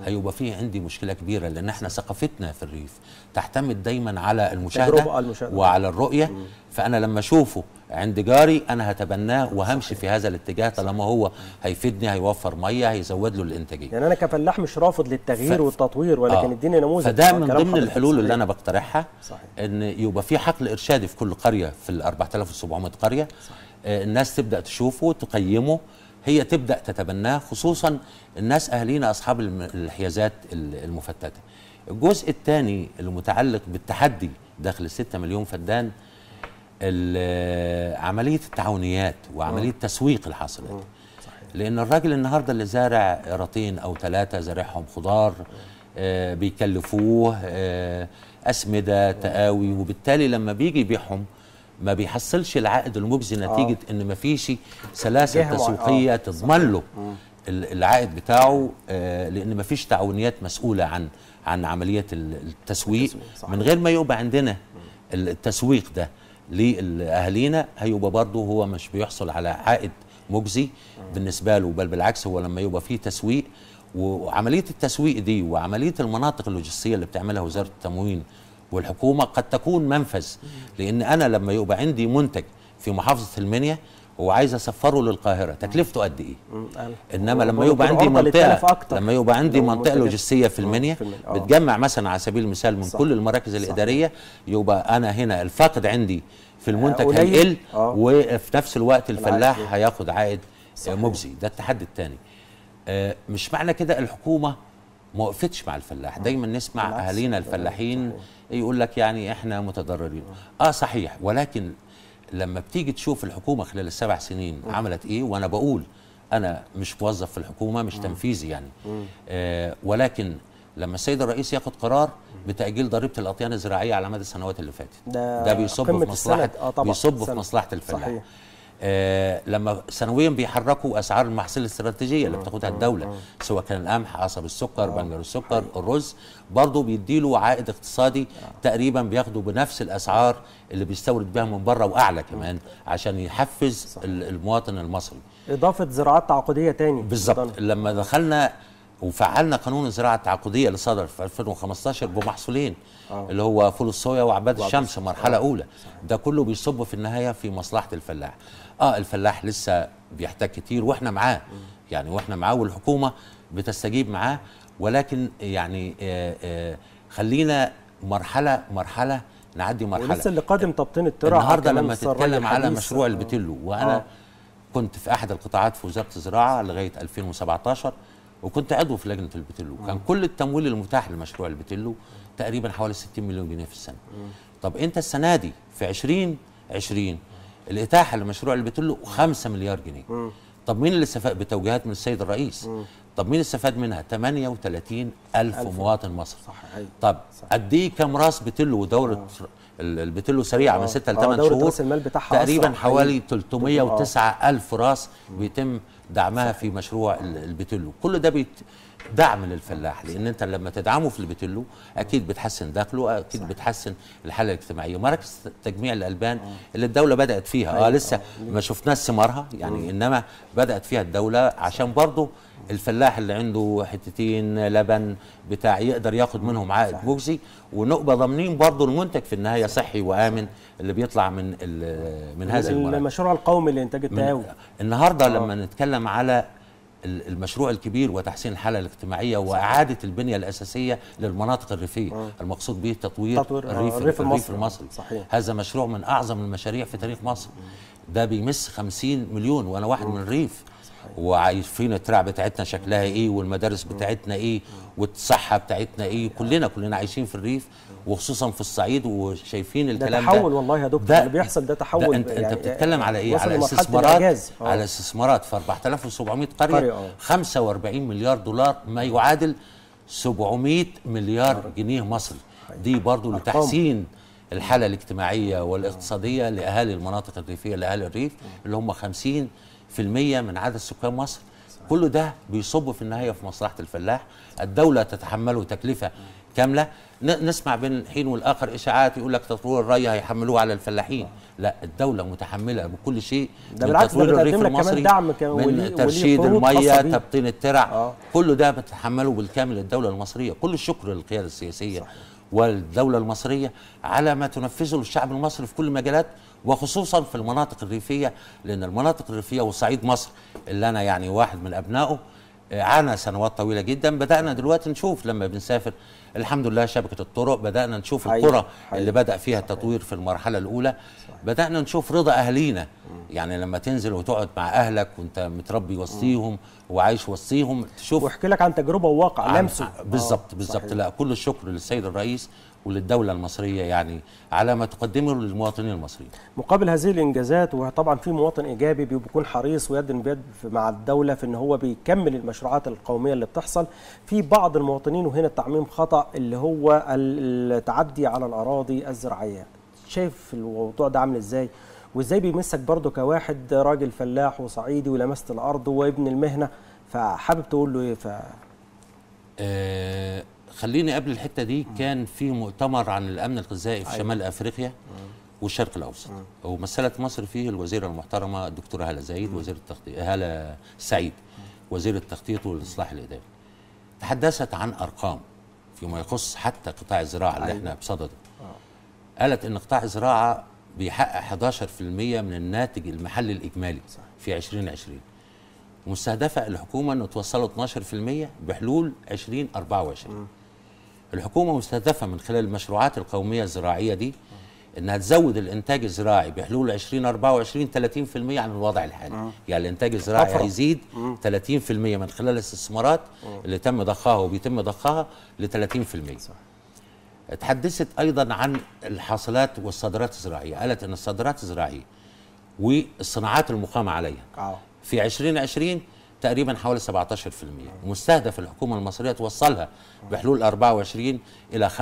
هيبقى فيه عندي مشكله كبيره لان احنا ثقافتنا في الريف تعتمد دايما على المشاهده, المشاهدة. وعلى الرؤيه مم. فانا لما اشوفه عند جاري انا هتبناه وهمشي في هذا الاتجاه طالما هو هيفيدني هيوفر ميه هيزود له الانتاجيه يعني انا كفلاح مش رافض للتغيير ف... والتطوير ولكن آه. اديني نموذج فده آه، من ضمن الحلول اللي انا بقترحها صحيح. ان يبقى في حقل ارشادي في كل قريه في ال 4700 قريه صحيح. آه الناس تبدا تشوفه تقيمه هي تبدا تتبناه خصوصا الناس اهالينا اصحاب الحيازات المفتته الجزء الثاني المتعلق بالتحدي داخل ال 6 مليون فدان عمليه التعاونيات وعمليه تسويق الحاصلات لان الراجل النهارده اللي زارع رطين او ثلاثه زارعهم خضار آه بيكلفوه آه اسمده تقاوي وبالتالي لما بيجي يبيعهم ما بيحصلش العائد المجزي آه. نتيجه أوه. ان ما فيش سلاسل آه، تسويقيه أوه. تضمن له العائد بتاعه آه لان ما فيش تعاونيات مسؤوله عن عن عمليه التسويق, التسويق من غير ما يبقى عندنا التسويق ده لاهالينا هيبقى برضه هو مش بيحصل على عائد مجزي بالنسبه له بل بالعكس هو لما يبقى فيه تسويق وعمليه التسويق دي وعمليه المناطق اللوجستيه اللي بتعملها وزاره التموين والحكومه قد تكون منفذ لان انا لما يبقى عندي منتج في محافظه المنيا وعايز اسفره للقاهره تكلفته قد ايه انما لما يبقى عندي منطقه لما يبقى عندي منطقه لوجستيه في المنيا آه. بتجمع مثلا على سبيل المثال من كل المراكز الاداريه يبقى انا هنا الفاقد عندي في المنتج هيقل آه. وفي نفس الوقت الفلاح هياخد عائد مجزي ده التحدي الثاني آه، مش معنى كده الحكومه ما وقفتش مع الفلاح دايما نسمع اهالينا الفلاحين يقول لك يعني احنا متضررين اه صحيح ولكن لما بتيجي تشوف الحكومه خلال السبع سنين م. عملت ايه وانا بقول انا مش موظف في الحكومه مش م. تنفيذي يعني آه ولكن لما السيد الرئيس ياخد قرار بتاجيل ضريبه الاطيان الزراعيه على مدى السنوات اللي فاتت ده, ده بيصب في مصلحه آه بيصب في مصلحه الفلاح صحيح. آه لما سنويا بيحركوا اسعار المحاصيل الاستراتيجيه اللي بتاخدها الدوله سواء كان القمح عصب السكر آه. بنجر السكر الرز برضه بيديله عائد اقتصادي آه. تقريبا بياخده بنفس الاسعار اللي بيستورد بها من بره واعلى كمان عشان يحفز المواطن المصري اضافه زراعات تعاقديه تاني بالظبط لما دخلنا وفعلنا قانون الزراعه التعاقديه اللي صدر في 2015 بمحصولين أوه. اللي هو فول الصويا وعباد الشمس مرحله أوه. آه. اولى ده كله بيصب في النهايه في مصلحه الفلاح اه الفلاح لسه بيحتاج كتير واحنا معاه يعني واحنا معاه والحكومه بتستجيب معاه ولكن يعني آآ آه، آآ آه، خلينا مرحله مرحله نعدي مرحله ولسه اللي قادم تبطين الترع النهارده لما تتكلم على مشروع البتلو آه. وانا آه. كنت في احد القطاعات في وزاره الزراعه لغايه 2017 وكنت عضو في لجنه البتلو كان كل التمويل المتاح لمشروع البتلو تقريبا حوالي 60 مليون جنيه في السنه طب انت السنه دي في 2020 الاتاحه لمشروع البترول 5 مليار جنيه مم. طب مين اللي استفاد بتوجيهات من السيد الرئيس مم. طب مين استفاد منها 38 ألف, ألف. مواطن مصري صح أيوة. طب قد ايه كام راس بتلو دوره آه. سريعه آه. من 6 ل 8 شهور المال بتاعها تقريبا حوالي 309 ألف راس بيتم دعمها صح. في مشروع البتلو كل ده بيت دعم للفلاح لان انت لما تدعمه في اللي بتله اكيد بتحسن دخله اكيد صح. بتحسن الحاله الاجتماعيه مراكز تجميع الالبان اللي الدوله بدات فيها اه أيوة. لسه ما شفناش ثمارها يعني انما بدات فيها الدوله عشان برضه الفلاح اللي عنده حتتين لبن بتاع يقدر ياخد منهم عائد مجزي ونبقى ضامنين برضه المنتج في النهايه صحي وامن اللي بيطلع من من هذه المشروع القومي لانتاج التهاوي النهارده آه. لما نتكلم على المشروع الكبير وتحسين الحاله الاجتماعيه واعاده البنيه الاساسيه للمناطق الريفيه آه. المقصود به تطوير, تطوير آه، الريف, الريف المصري, المصري. صحيح. هذا مشروع من اعظم المشاريع في تاريخ مصر ده بيمس 50 مليون وانا واحد من الريف وعارفين الترع بتاعتنا شكلها ايه والمدارس بتاعتنا ايه والصحه بتاعتنا ايه كلنا كلنا عايشين في الريف وخصوصا في الصعيد وشايفين الكلام ده تحول والله يا دكتور اللي بيحصل ده تحول ده انت, يعني انت بتتكلم على ايه على استثمارات آه. على استثمارات في 4700 قريه, قرية 45 آه. مليار دولار ما يعادل 700 مليار أوه. جنيه مصري أيوة. دي برضو أرقام. لتحسين الحالة الاجتماعية والاقتصادية لأهالي المناطق الريفية لأهالي الريف آه. اللي هم 50% من عدد سكان مصر كل ده بيصب في النهاية في مصلحة الفلاح الدولة تتحمله تكلفة كامله نسمع بين الحين والاخر اشاعات يقول لك تطوير الري هيحملوه على الفلاحين لا الدوله متحمله بكل شيء ده من تطوير الريف المصري دعم من ترشيد الميه تبطين الترع آه. كله ده بتحمله بالكامل الدوله المصريه كل الشكر للقياده السياسيه صح. والدوله المصريه على ما تنفذه للشعب المصري في كل المجالات وخصوصا في المناطق الريفيه لان المناطق الريفيه وصعيد مصر اللي انا يعني واحد من ابنائه عانى سنوات طويله جدا بدانا دلوقتي نشوف لما بنسافر الحمد لله شبكه الطرق بدانا نشوف حقيقي. القرى اللي بدا فيها التطوير في المرحله الاولى صحيح. بدانا نشوف رضا اهالينا يعني لما تنزل وتقعد مع اهلك وانت متربي وصيهم وعايش وصيهم تشوف واحكي لك عن تجربه وواقع لمسه بالظبط آه، بالظبط لا كل الشكر للسيد الرئيس وللدولة المصرية يعني على ما تقدمه للمواطنين المصريين مقابل هذه الإنجازات وطبعا في مواطن إيجابي بيكون حريص ويد بيد مع الدولة في أن هو بيكمل المشروعات القومية اللي بتحصل في بعض المواطنين وهنا التعميم خطأ اللي هو التعدي على الأراضي الزراعية شايف الموضوع ده عامل إزاي وإزاي بيمسك برضه كواحد راجل فلاح وصعيدي ولمست الأرض وابن المهنة فحابب تقول له إيه ف... آه خليني قبل الحته دي كان في مؤتمر عن الامن الغذائي في أيوة. شمال افريقيا والشرق الاوسط ومثلت مصر فيه الوزيره المحترمه الدكتوره هاله زايد وزيره التخطيط هاله سعيد وزيره التخطيط والاصلاح الاداري تحدثت عن ارقام فيما يخص حتى قطاع الزراعه اللي أيوة. احنا بصدده آه. قالت ان قطاع الزراعه بيحقق 11% من الناتج المحلي الاجمالي في 2020 ومستهدفه الحكومه انه توصله 12% بحلول 2024 الحكومه مستهدفه من خلال المشروعات القوميه الزراعيه دي انها تزود الانتاج الزراعي بحلول 2024 30% عن الوضع الحالي آه. يعني الانتاج الزراعي أفرق. هيزيد آه. 30% من خلال الاستثمارات آه. اللي تم ضخها وبيتم ضخها ل 30% صح. اتحدثت ايضا عن الحاصلات والصادرات الزراعيه قالت ان الصادرات الزراعيه والصناعات المقامه عليها آه. في 2020 تقريبا حوالي 17% مستهدف الحكومة المصرية توصلها بحلول 24 إلى 25%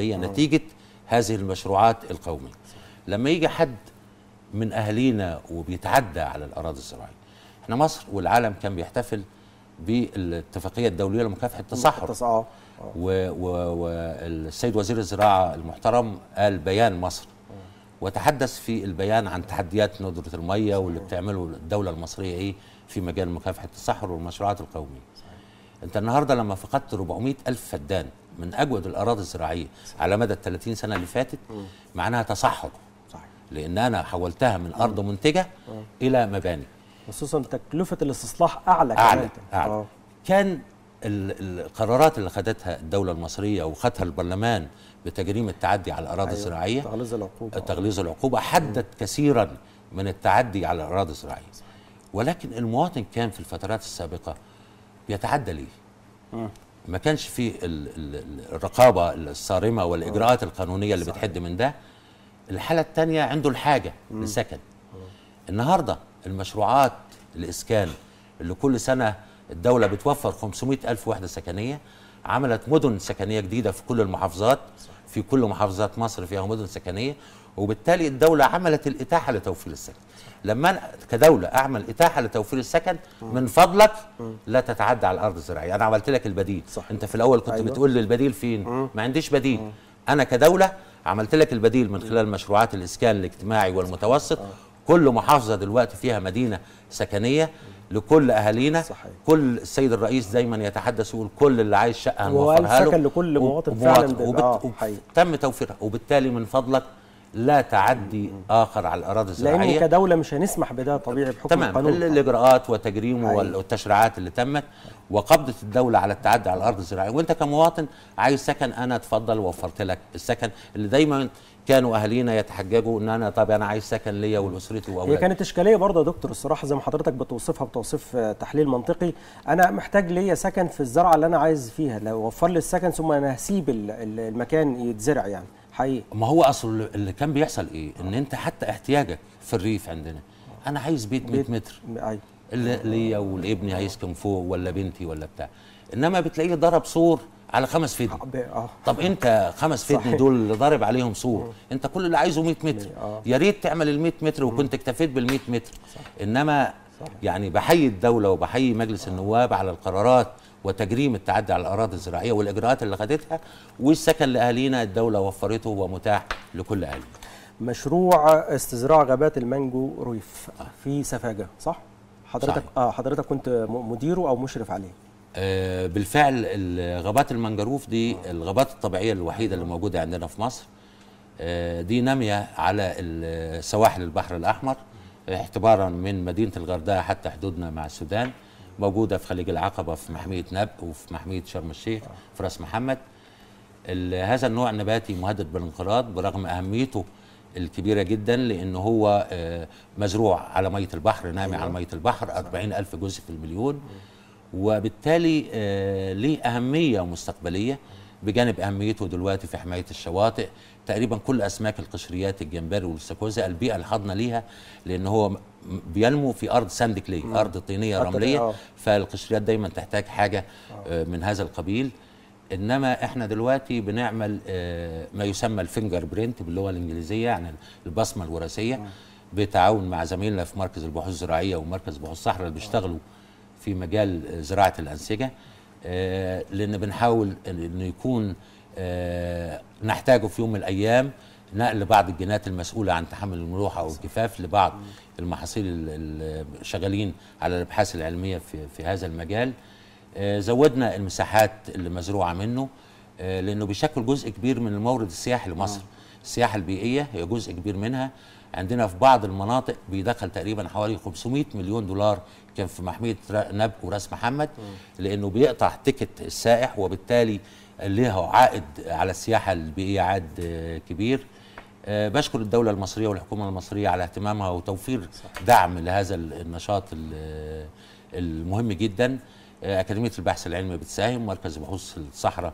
نتيجة هذه المشروعات القومية لما يجي حد من أهالينا وبيتعدى على الأراضي الزراعية احنا مصر والعالم كان بيحتفل بالاتفاقية الدولية لمكافحة التصحر والسيد وزير الزراعة المحترم قال بيان مصر وتحدث في البيان عن تحديات ندرة المية واللي بتعمله الدولة المصرية إيه في مجال مكافحة الصحر والمشروعات القومية صحيح. أنت النهاردة لما فقدت 400 ألف فدان من أجود الأراضي الزراعية على مدى 30 سنة اللي فاتت معناها تصحر لأن أنا حولتها من أرض منتجة إلى مباني خصوصا تكلفة الاستصلاح أعلى أعلى, أعلى. آه. كان القرارات اللي خدتها الدولة المصرية وخدها البرلمان بتجريم التعدي على الاراضي أيوة. الزراعيه تغليظ العقوبه تغليظ العقوبه حدت كثيرا من التعدي على الاراضي الزراعيه ولكن المواطن كان في الفترات السابقه بيتعدى ليه؟ ما كانش في الرقابه الصارمه والاجراءات القانونيه اللي بتحد من ده الحاله الثانيه عنده الحاجه م. للسكن النهارده المشروعات الاسكان اللي كل سنه الدوله بتوفر 500 الف وحده سكنيه عملت مدن سكنيه جديده في كل المحافظات صح. في كل محافظات مصر فيها مدن سكنيه وبالتالي الدوله عملت الاتاحه لتوفير السكن لما أنا كدوله اعمل اتاحه لتوفير السكن من فضلك لا تتعدى على الارض الزراعيه انا عملت لك البديل صح. انت في الاول كنت أيوة. بتقول لي البديل فين ما عنديش بديل انا كدوله عملت لك البديل من خلال مشروعات الاسكان الاجتماعي والمتوسط آه. كل محافظه دلوقتي فيها مدينه سكنيه لكل اهالينا كل السيد الرئيس دايما يتحدث يقول كل اللي عايز شقه هنوفرها له سكن لكل مواطن, فعلا وبت... آه، وبت... تم توفيرها وبالتالي من فضلك لا تعدي اخر على الاراضي الزراعيه لان كدوله مش هنسمح بده طبيعي بحكم تمام القانون تمام الاجراءات وتجريم أيوة. والتشريعات اللي تمت وقبضه الدوله على التعدي على الارض الزراعيه وانت كمواطن عايز سكن انا اتفضل وفرت لك السكن اللي دايما كانوا اهالينا يتحججوا ان انا طب انا عايز سكن ليا ولاسرتي واولادي هي كانت اشكاليه برضه يا دكتور الصراحه زي ما حضرتك بتوصفها بتوصيف تحليل منطقي انا محتاج ليا سكن في الزرعه اللي انا عايز فيها لو وفر لي السكن ثم انا هسيب المكان يتزرع يعني حقيقي ما هو اصل اللي كان بيحصل ايه ان انت حتى احتياجك في الريف عندنا انا عايز بيت 100 متر ايوه ليا ولابني هيسكن فوق ولا بنتي ولا بتاع انما بتلاقيه ضرب سور على خمس فدن آه. طب انت خمس فدن دول اللي ضارب عليهم سور انت كل اللي عايزه 100 متر آه. يا ريت تعمل ال 100 متر وكنت اكتفيت بال 100 متر انما يعني بحيي الدوله وبحيي مجلس النواب على القرارات وتجريم التعدي على الأراضي الزراعية والإجراءات اللي خدتها والسكن لأهالينا الدولة وفرته ومتاح لكل اهالي مشروع استزراع غابات المانجو ريف في سفاجة صح؟ حضرتك صحيح. آه حضرتك كنت مديره أو مشرف عليه آه بالفعل غابات المنجروف دي الغابات الطبيعية الوحيدة اللي موجودة عندنا في مصر آه دي نامية على سواحل البحر الأحمر اعتبارا من مدينة الغرداء حتى حدودنا مع السودان موجوده في خليج العقبه في محميه نب وفي محميه شرم الشيخ في راس محمد هذا النوع النباتي مهدد بالانقراض برغم اهميته الكبيره جدا لان هو آه، مزروع على ميه البحر نامي على أيوة. ميه البحر 40 الف جزء في المليون وبالتالي آه، ليه اهميه مستقبليه بجانب اهميته دلوقتي في حمايه الشواطئ تقريبا كل اسماك القشريات الجمبري والساكوزا البيئه الحاضنه ليها لان هو بينمو في ارض ساند كلي ارض طينيه رمليه آه. فالقشريات دايما تحتاج حاجه آه. آه، من هذا القبيل انما احنا دلوقتي بنعمل ما يسمى الفينجر برينت باللغه الانجليزيه يعني البصمه الوراثيه بتعاون مع زميلنا في مركز البحوث الزراعيه ومركز بحوث الصحراء اللي بيشتغلوا في مجال زراعه الانسجه لان بنحاول انه يكون نحتاجه في يوم من الايام نقل بعض الجينات المسؤوله عن تحمل الملوحه او الجفاف لبعض المحاصيل الشغالين على الابحاث العلميه في في هذا المجال آه، زودنا المساحات اللي مزروعه منه آه، لانه بيشكل جزء كبير من المورد السياحي لمصر آه. السياحه البيئيه هي جزء كبير منها عندنا في بعض المناطق بيدخل تقريبا حوالي 500 مليون دولار كان في محميه نبك وراس محمد لانه بيقطع تيكت السائح وبالتالي لها عائد على السياحه البيئيه عائد كبير آه، بشكر الدولة المصرية والحكومة المصرية على اهتمامها وتوفير دعم لهذا النشاط آه، المهم جدا آه، أكاديمية البحث العلمي بتساهم مركز بحوث الصحراء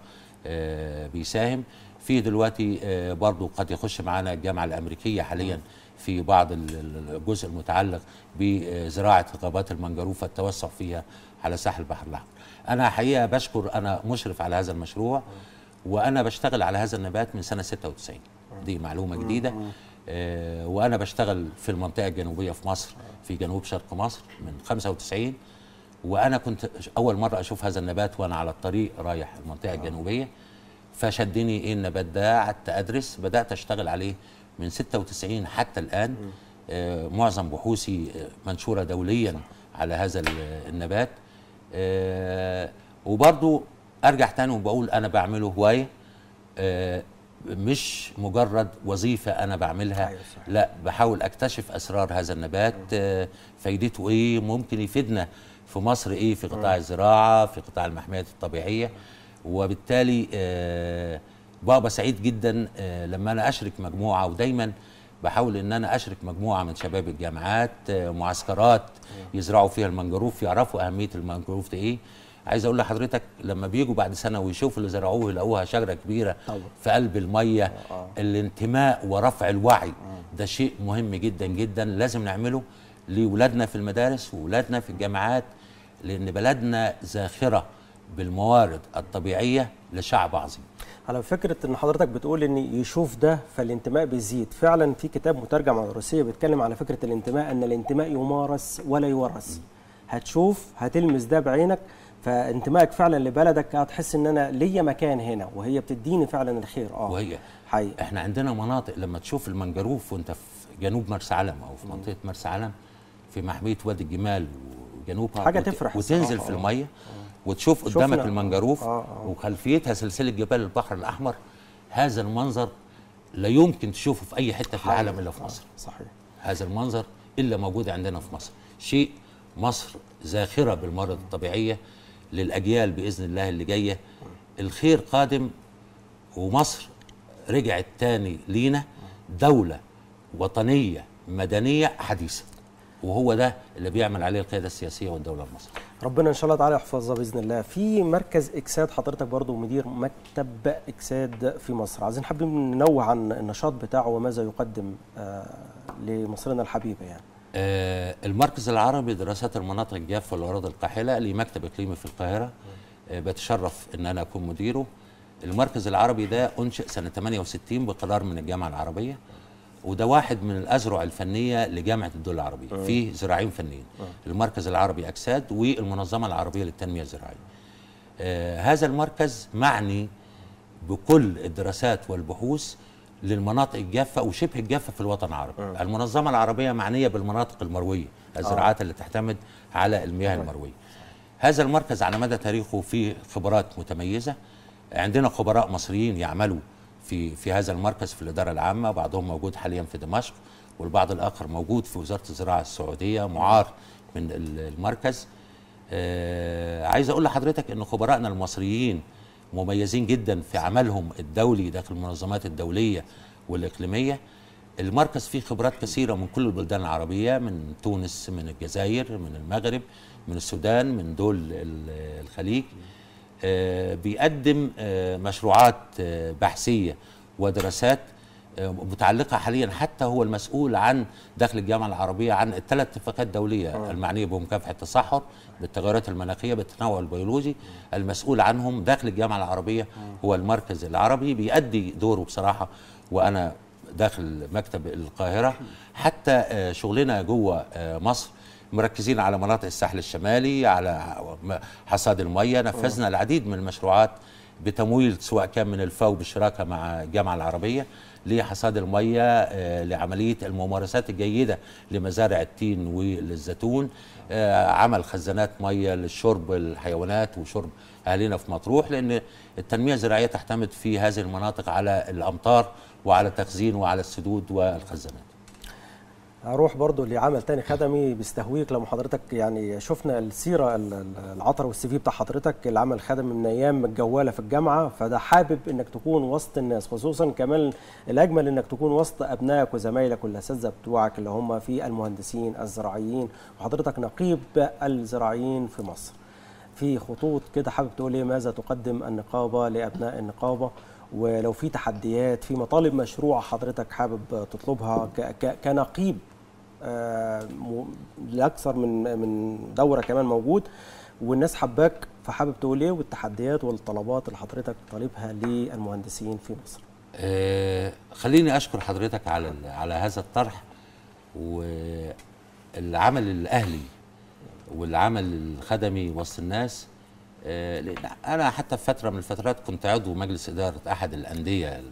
بيساهم في دلوقتي برضو قد يخش معانا الجامعة الأمريكية حاليا في بعض الجزء المتعلق بزراعة غابات المنجروفة التوسع فيها على ساحل البحر الأحمر أنا حقيقة بشكر أنا مشرف على هذا المشروع وأنا بشتغل على هذا النبات من سنة 96 دي معلومه جديده آه، وانا بشتغل في المنطقه الجنوبيه في مصر في جنوب شرق مصر من 95 وانا كنت اول مره اشوف هذا النبات وانا على الطريق رايح المنطقه آه. الجنوبيه فشدني ايه النبات ده قعدت ادرس بدات اشتغل عليه من 96 حتى الان آه معظم بحوثي آه، منشوره دوليا على هذا النبات آه وبرضو ارجع تاني وبقول انا بعمله هوايه مش مجرد وظيفة أنا بعملها أيوة لا بحاول أكتشف أسرار هذا النبات أيوة. آه، فايدته إيه ممكن يفيدنا في مصر إيه في قطاع أيوة. الزراعة في قطاع المحميات الطبيعية وبالتالي آه، بابا سعيد جدا آه، لما أنا أشرك مجموعة ودايما بحاول ان انا اشرك مجموعه من شباب الجامعات معسكرات يزرعوا فيها المنجروف يعرفوا اهميه المنجروف ايه عايز اقول لحضرتك لما بيجوا بعد سنه ويشوفوا اللي زرعوه يلاقوها شجره كبيره طبعا. في قلب الميه آه،, آه. الانتماء ورفع الوعي آه. ده شيء مهم جدا جدا لازم نعمله لولادنا في المدارس وولادنا في الجامعات لان بلدنا زاخره بالموارد الطبيعيه لشعب عظيم على فكره ان حضرتك بتقول ان يشوف ده فالانتماء بيزيد فعلا في كتاب مترجم على الروسيه بيتكلم على فكره الانتماء ان الانتماء يمارس ولا يورث هتشوف هتلمس ده بعينك فانتمائك فعلا لبلدك هتحس ان انا ليا مكان هنا وهي بتديني فعلا الخير اه وهي حقيقة. احنا عندنا مناطق لما تشوف المنجروف وانت في جنوب مرسى علم او في منطقه مرسى علم في محميه وادي الجمال وجنوبها حاجه وت... تفرح وتنزل آه في آه. الميه آه. وتشوف قدامك المنجروف آه آه. وخلفيتها سلسله جبال البحر الاحمر هذا المنظر لا يمكن تشوفه في اي حته في العالم الا في آه، مصر آه. صحيح هذا المنظر الا موجود عندنا في مصر شيء مصر زاخره بالمرض الطبيعيه للأجيال بإذن الله اللي جاية الخير قادم ومصر رجعت تاني لينا دولة وطنية مدنية حديثة وهو ده اللي بيعمل عليه القيادة السياسية والدولة المصرية ربنا ان شاء الله تعالى يحفظها باذن الله في مركز اكساد حضرتك برضو مدير مكتب اكساد في مصر عايزين حابين ننوه عن النشاط بتاعه وماذا يقدم آه، لمصرنا الحبيبه يعني آه، المركز العربي لدراسات المناطق الجافه والاراضي القاحله لمكتب مكتب اقليمي في القاهره آه، بتشرف ان انا اكون مديره المركز العربي ده انشئ سنه 68 بقرار من الجامعه العربيه وده واحد من الازرع الفنيه لجامعه الدول العربيه أه. فيه زراعين فنيين أه. المركز العربي اكساد والمنظمه العربيه للتنميه الزراعيه آه هذا المركز معني بكل الدراسات والبحوث للمناطق الجافة وشبه الجافة في الوطن العربي أه. المنظمة العربية معنية بالمناطق المروية الزراعات آه. اللي تعتمد على المياه آه. المروية هذا المركز على مدى تاريخه فيه خبرات متميزة عندنا خبراء مصريين يعملوا في في هذا المركز في الإدارة العامة بعضهم موجود حاليا في دمشق والبعض الآخر موجود في وزارة الزراعة السعودية معار من المركز آه عايز أقول لحضرتك أن خبرائنا المصريين مميزين جدا في عملهم الدولي داخل المنظمات الدولية والإقليمية المركز فيه خبرات كثيرة من كل البلدان العربية من تونس من الجزائر من المغرب من السودان من دول الخليج آه، بيقدم آه، مشروعات آه، بحثية ودراسات متعلقه حاليا حتى هو المسؤول عن داخل الجامعه العربيه عن الثلاث اتفاقات دوليه آه. المعنيه بمكافحه التصحر بالتغيرات المناخيه بالتنوع البيولوجي المسؤول عنهم داخل الجامعه العربيه آه. هو المركز العربي بيؤدي دوره بصراحه وانا داخل مكتب القاهره حتى آه، شغلنا جوه مصر مركزين على مناطق الساحل الشمالي على حصاد الميه نفذنا العديد من المشروعات بتمويل سواء كان من الفاو بالشراكه مع الجامعه العربيه لحصاد الميه آه، لعمليه الممارسات الجيده لمزارع التين وللزيتون آه، عمل خزانات ميه للشرب الحيوانات وشرب اهلنا في مطروح لان التنميه الزراعيه تعتمد في هذه المناطق على الامطار وعلى التخزين وعلى السدود والخزانات اروح برضو لعمل تاني خدمي بيستهويك لما حضرتك يعني شفنا السيره العطر والسي في بتاع حضرتك العمل الخدمي من ايام الجواله في الجامعه فده حابب انك تكون وسط الناس خصوصا كمان الاجمل انك تكون وسط ابنائك وزمايلك والاساتذه بتوعك اللي هم في المهندسين الزراعيين وحضرتك نقيب الزراعيين في مصر. في خطوط كده حابب تقول ايه ماذا تقدم النقابه لابناء النقابه؟ ولو في تحديات في مطالب مشروع حضرتك حابب تطلبها كنقيب آه، لاكثر من من دوره كمان موجود والناس حباك فحابب تقول ايه والتحديات والطلبات اللي حضرتك طالبها للمهندسين في مصر آه خليني اشكر حضرتك على على هذا الطرح والعمل الاهلي والعمل الخدمي وسط الناس آه انا حتى في فتره من الفترات كنت عضو مجلس اداره احد الانديه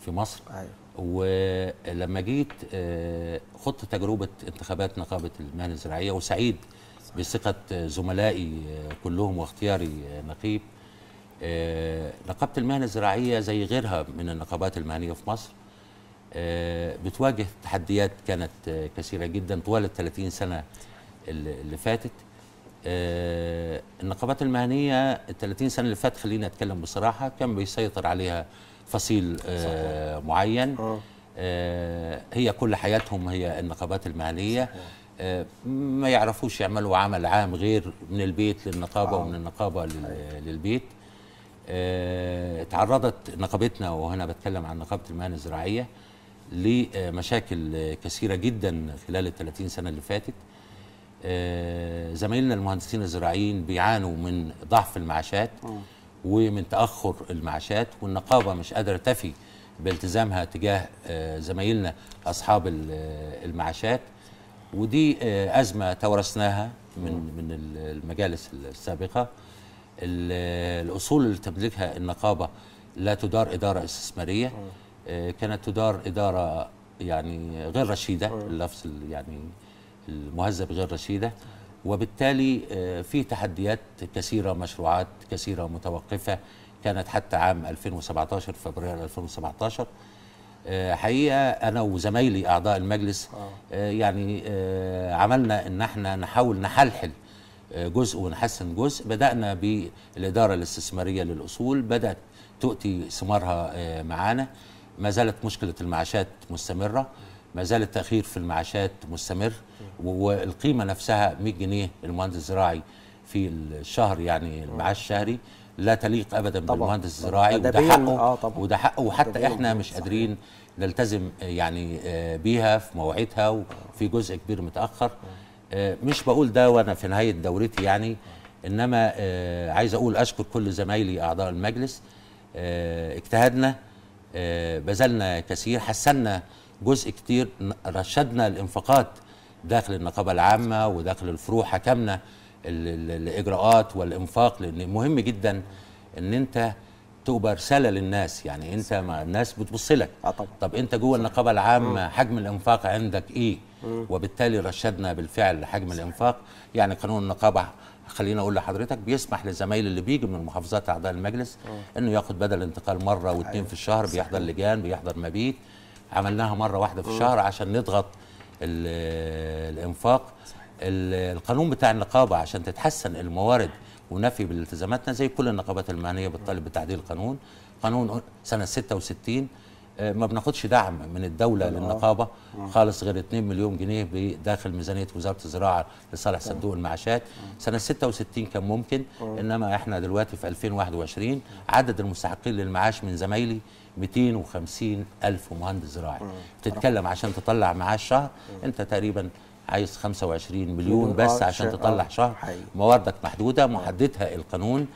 في مصر أيوه. ولما جيت آه، خضت تجربه انتخابات نقابه المهن الزراعيه وسعيد بثقه زملائي آه، كلهم واختياري آه، نقيب نقابه المهن الزراعيه زي غيرها من النقابات المهنيه في مصر بتواجه تحديات كانت كثيره جدا طوال ال 30 سنه اللي فاتت النقابات المهنيه ال 30 سنه اللي فاتت خليني اتكلم بصراحه كان بيسيطر عليها فصيل آه معين آه. آه هي كل حياتهم هي النقابات الماليه آه ما يعرفوش يعملوا عمل عام غير من البيت للنقابه آه. ومن النقابه للبيت آه تعرضت نقابتنا وهنا بتكلم عن نقابه المهن الزراعيه لمشاكل كثيره جدا خلال ال 30 سنه اللي فاتت آه زمايلنا المهندسين الزراعيين بيعانوا من ضعف المعاشات آه. ومن تاخر المعاشات والنقابه مش قادره تفي بالتزامها تجاه آه، زمايلنا اصحاب آه، المعاشات ودي آه، ازمه تورثناها من من المجالس السابقه الاصول اللي تملكها النقابه لا تدار اداره استثماريه كانت تدار اداره يعني غير رشيده اللفظ يعني المهذب غير رشيده وبالتالي آه، في تحديات كثيرة مشروعات كثيرة متوقفة كانت حتى عام 2017 فبراير 2017 آه، حقيقة أنا وزمايلي أعضاء المجلس آه. يعني عملنا إن احنا نحاول نحلحل جزء ونحسن جزء بدأنا بالإدارة الاستثمارية للأصول بدأت تؤتي ثمارها معانا ما زالت مشكلة المعاشات مستمرة ما زال التأخير في المعاشات مستمر والقيمه نفسها 100 جنيه المهندس الزراعي في الشهر يعني المعاش الشهري لا تليق ابدا طبعًا بالمهندس الزراعي وده حقه آه طبعًا وده حقه وحتى احنا مش قادرين نلتزم آه، يعني آه، بيها في مواعيدها وفي جزء كبير متاخر آه، مش بقول ده وانا في نهايه دورتي يعني انما عايز اقول اشكر كل زمايلي اعضاء المجلس اجتهدنا بذلنا كثير حسنا جزء كتير رشدنا الانفاقات داخل النقابه العامه وداخل الفروع حكمنا الاجراءات والانفاق لان مهم جدا ان انت تبقى رساله للناس يعني انت مع الناس بتبص لك آه، طب انت جوه النقابه العامه حجم الانفاق عندك ايه وبالتالي رشدنا بالفعل حجم الانفاق يعني قانون النقابه خليني اقول لحضرتك بيسمح للزمايل اللي بيجي من محافظات اعضاء المجلس انه ياخد بدل انتقال مره واثنين أيوه. في الشهر بيحضر لجان بيحضر مبيت عملناها مره واحده في الشهر عشان نضغط الانفاق القانون بتاع النقابه عشان تتحسن الموارد ونفي بالالتزاماتنا زي كل النقابات المعنيه بتطالب بتعديل القانون قانون سنه 66 ما بناخدش دعم من الدوله للنقابه آه. خالص غير 2 مليون جنيه بداخل ميزانيه وزاره الزراعه لصالح صندوق المعاشات آه. سنه 66 كان ممكن آه. انما احنا دلوقتي في 2021 عدد المستحقين للمعاش من زمايلي 250 الف مهندس زراعي بتتكلم عشان تطلع معاش شهر انت تقريبا عايز 25 مليون بس عشان تطلع شهر مواردك محدوده محددها القانون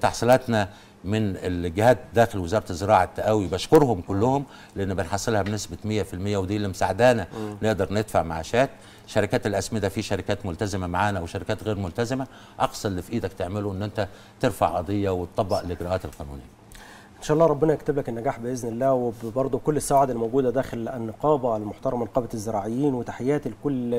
تحصيلاتنا من الجهات داخل وزاره الزراعه التقوي بشكرهم كلهم لان بنحصلها بنسبه 100% ودي اللي مساعدانا نقدر ندفع معاشات شركات الاسمده في شركات ملتزمه معانا وشركات غير ملتزمه اقصى اللي في ايدك تعمله ان انت ترفع قضيه وتطبق الاجراءات القانونيه ان شاء الله ربنا يكتب لك النجاح باذن الله وبرضه كل السواعد الموجوده داخل النقابه المحترمه نقابه الزراعيين وتحياتي لكل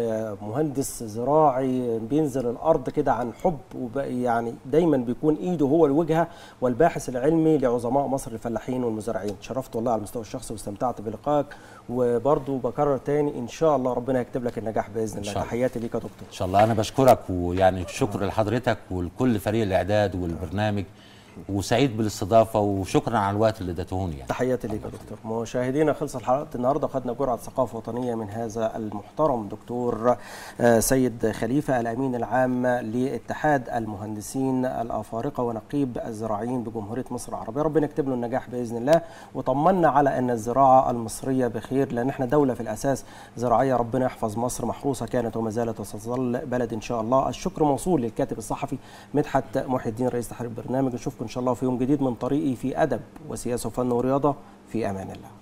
مهندس زراعي بينزل الارض كده عن حب يعني دايما بيكون ايده هو الوجهه والباحث العلمي لعظماء مصر الفلاحين والمزارعين شرفت والله على المستوى الشخصي واستمتعت بلقائك وبرضه بكرر تاني ان شاء الله ربنا يكتب لك النجاح باذن الله تحياتي ليك يا دكتور ان شاء الله انا بشكرك ويعني شكر لحضرتك ولكل فريق الاعداد والبرنامج وسعيد بالاستضافه وشكرا على الوقت اللي اديتهوني يعني تحياتي ليك يا دكتور مشاهدينا خلصت حلقه النهارده خدنا جرعه ثقافه وطنيه من هذا المحترم دكتور آه، سيد خليفه الامين العام لاتحاد المهندسين الافارقه ونقيب الزراعيين بجمهوريه مصر العربيه ربنا يكتب له النجاح باذن الله وطمنا على ان الزراعه المصريه بخير لان احنا دوله في الاساس زراعيه ربنا يحفظ مصر محروسه كانت وما زالت وستظل بلد ان شاء الله الشكر موصول للكاتب الصحفي مدحت محي الدين رئيس تحرير البرنامج نشوفكم نشوفكم ان شاء الله في يوم جديد من طريقي في ادب وسياسه وفن ورياضه في امان الله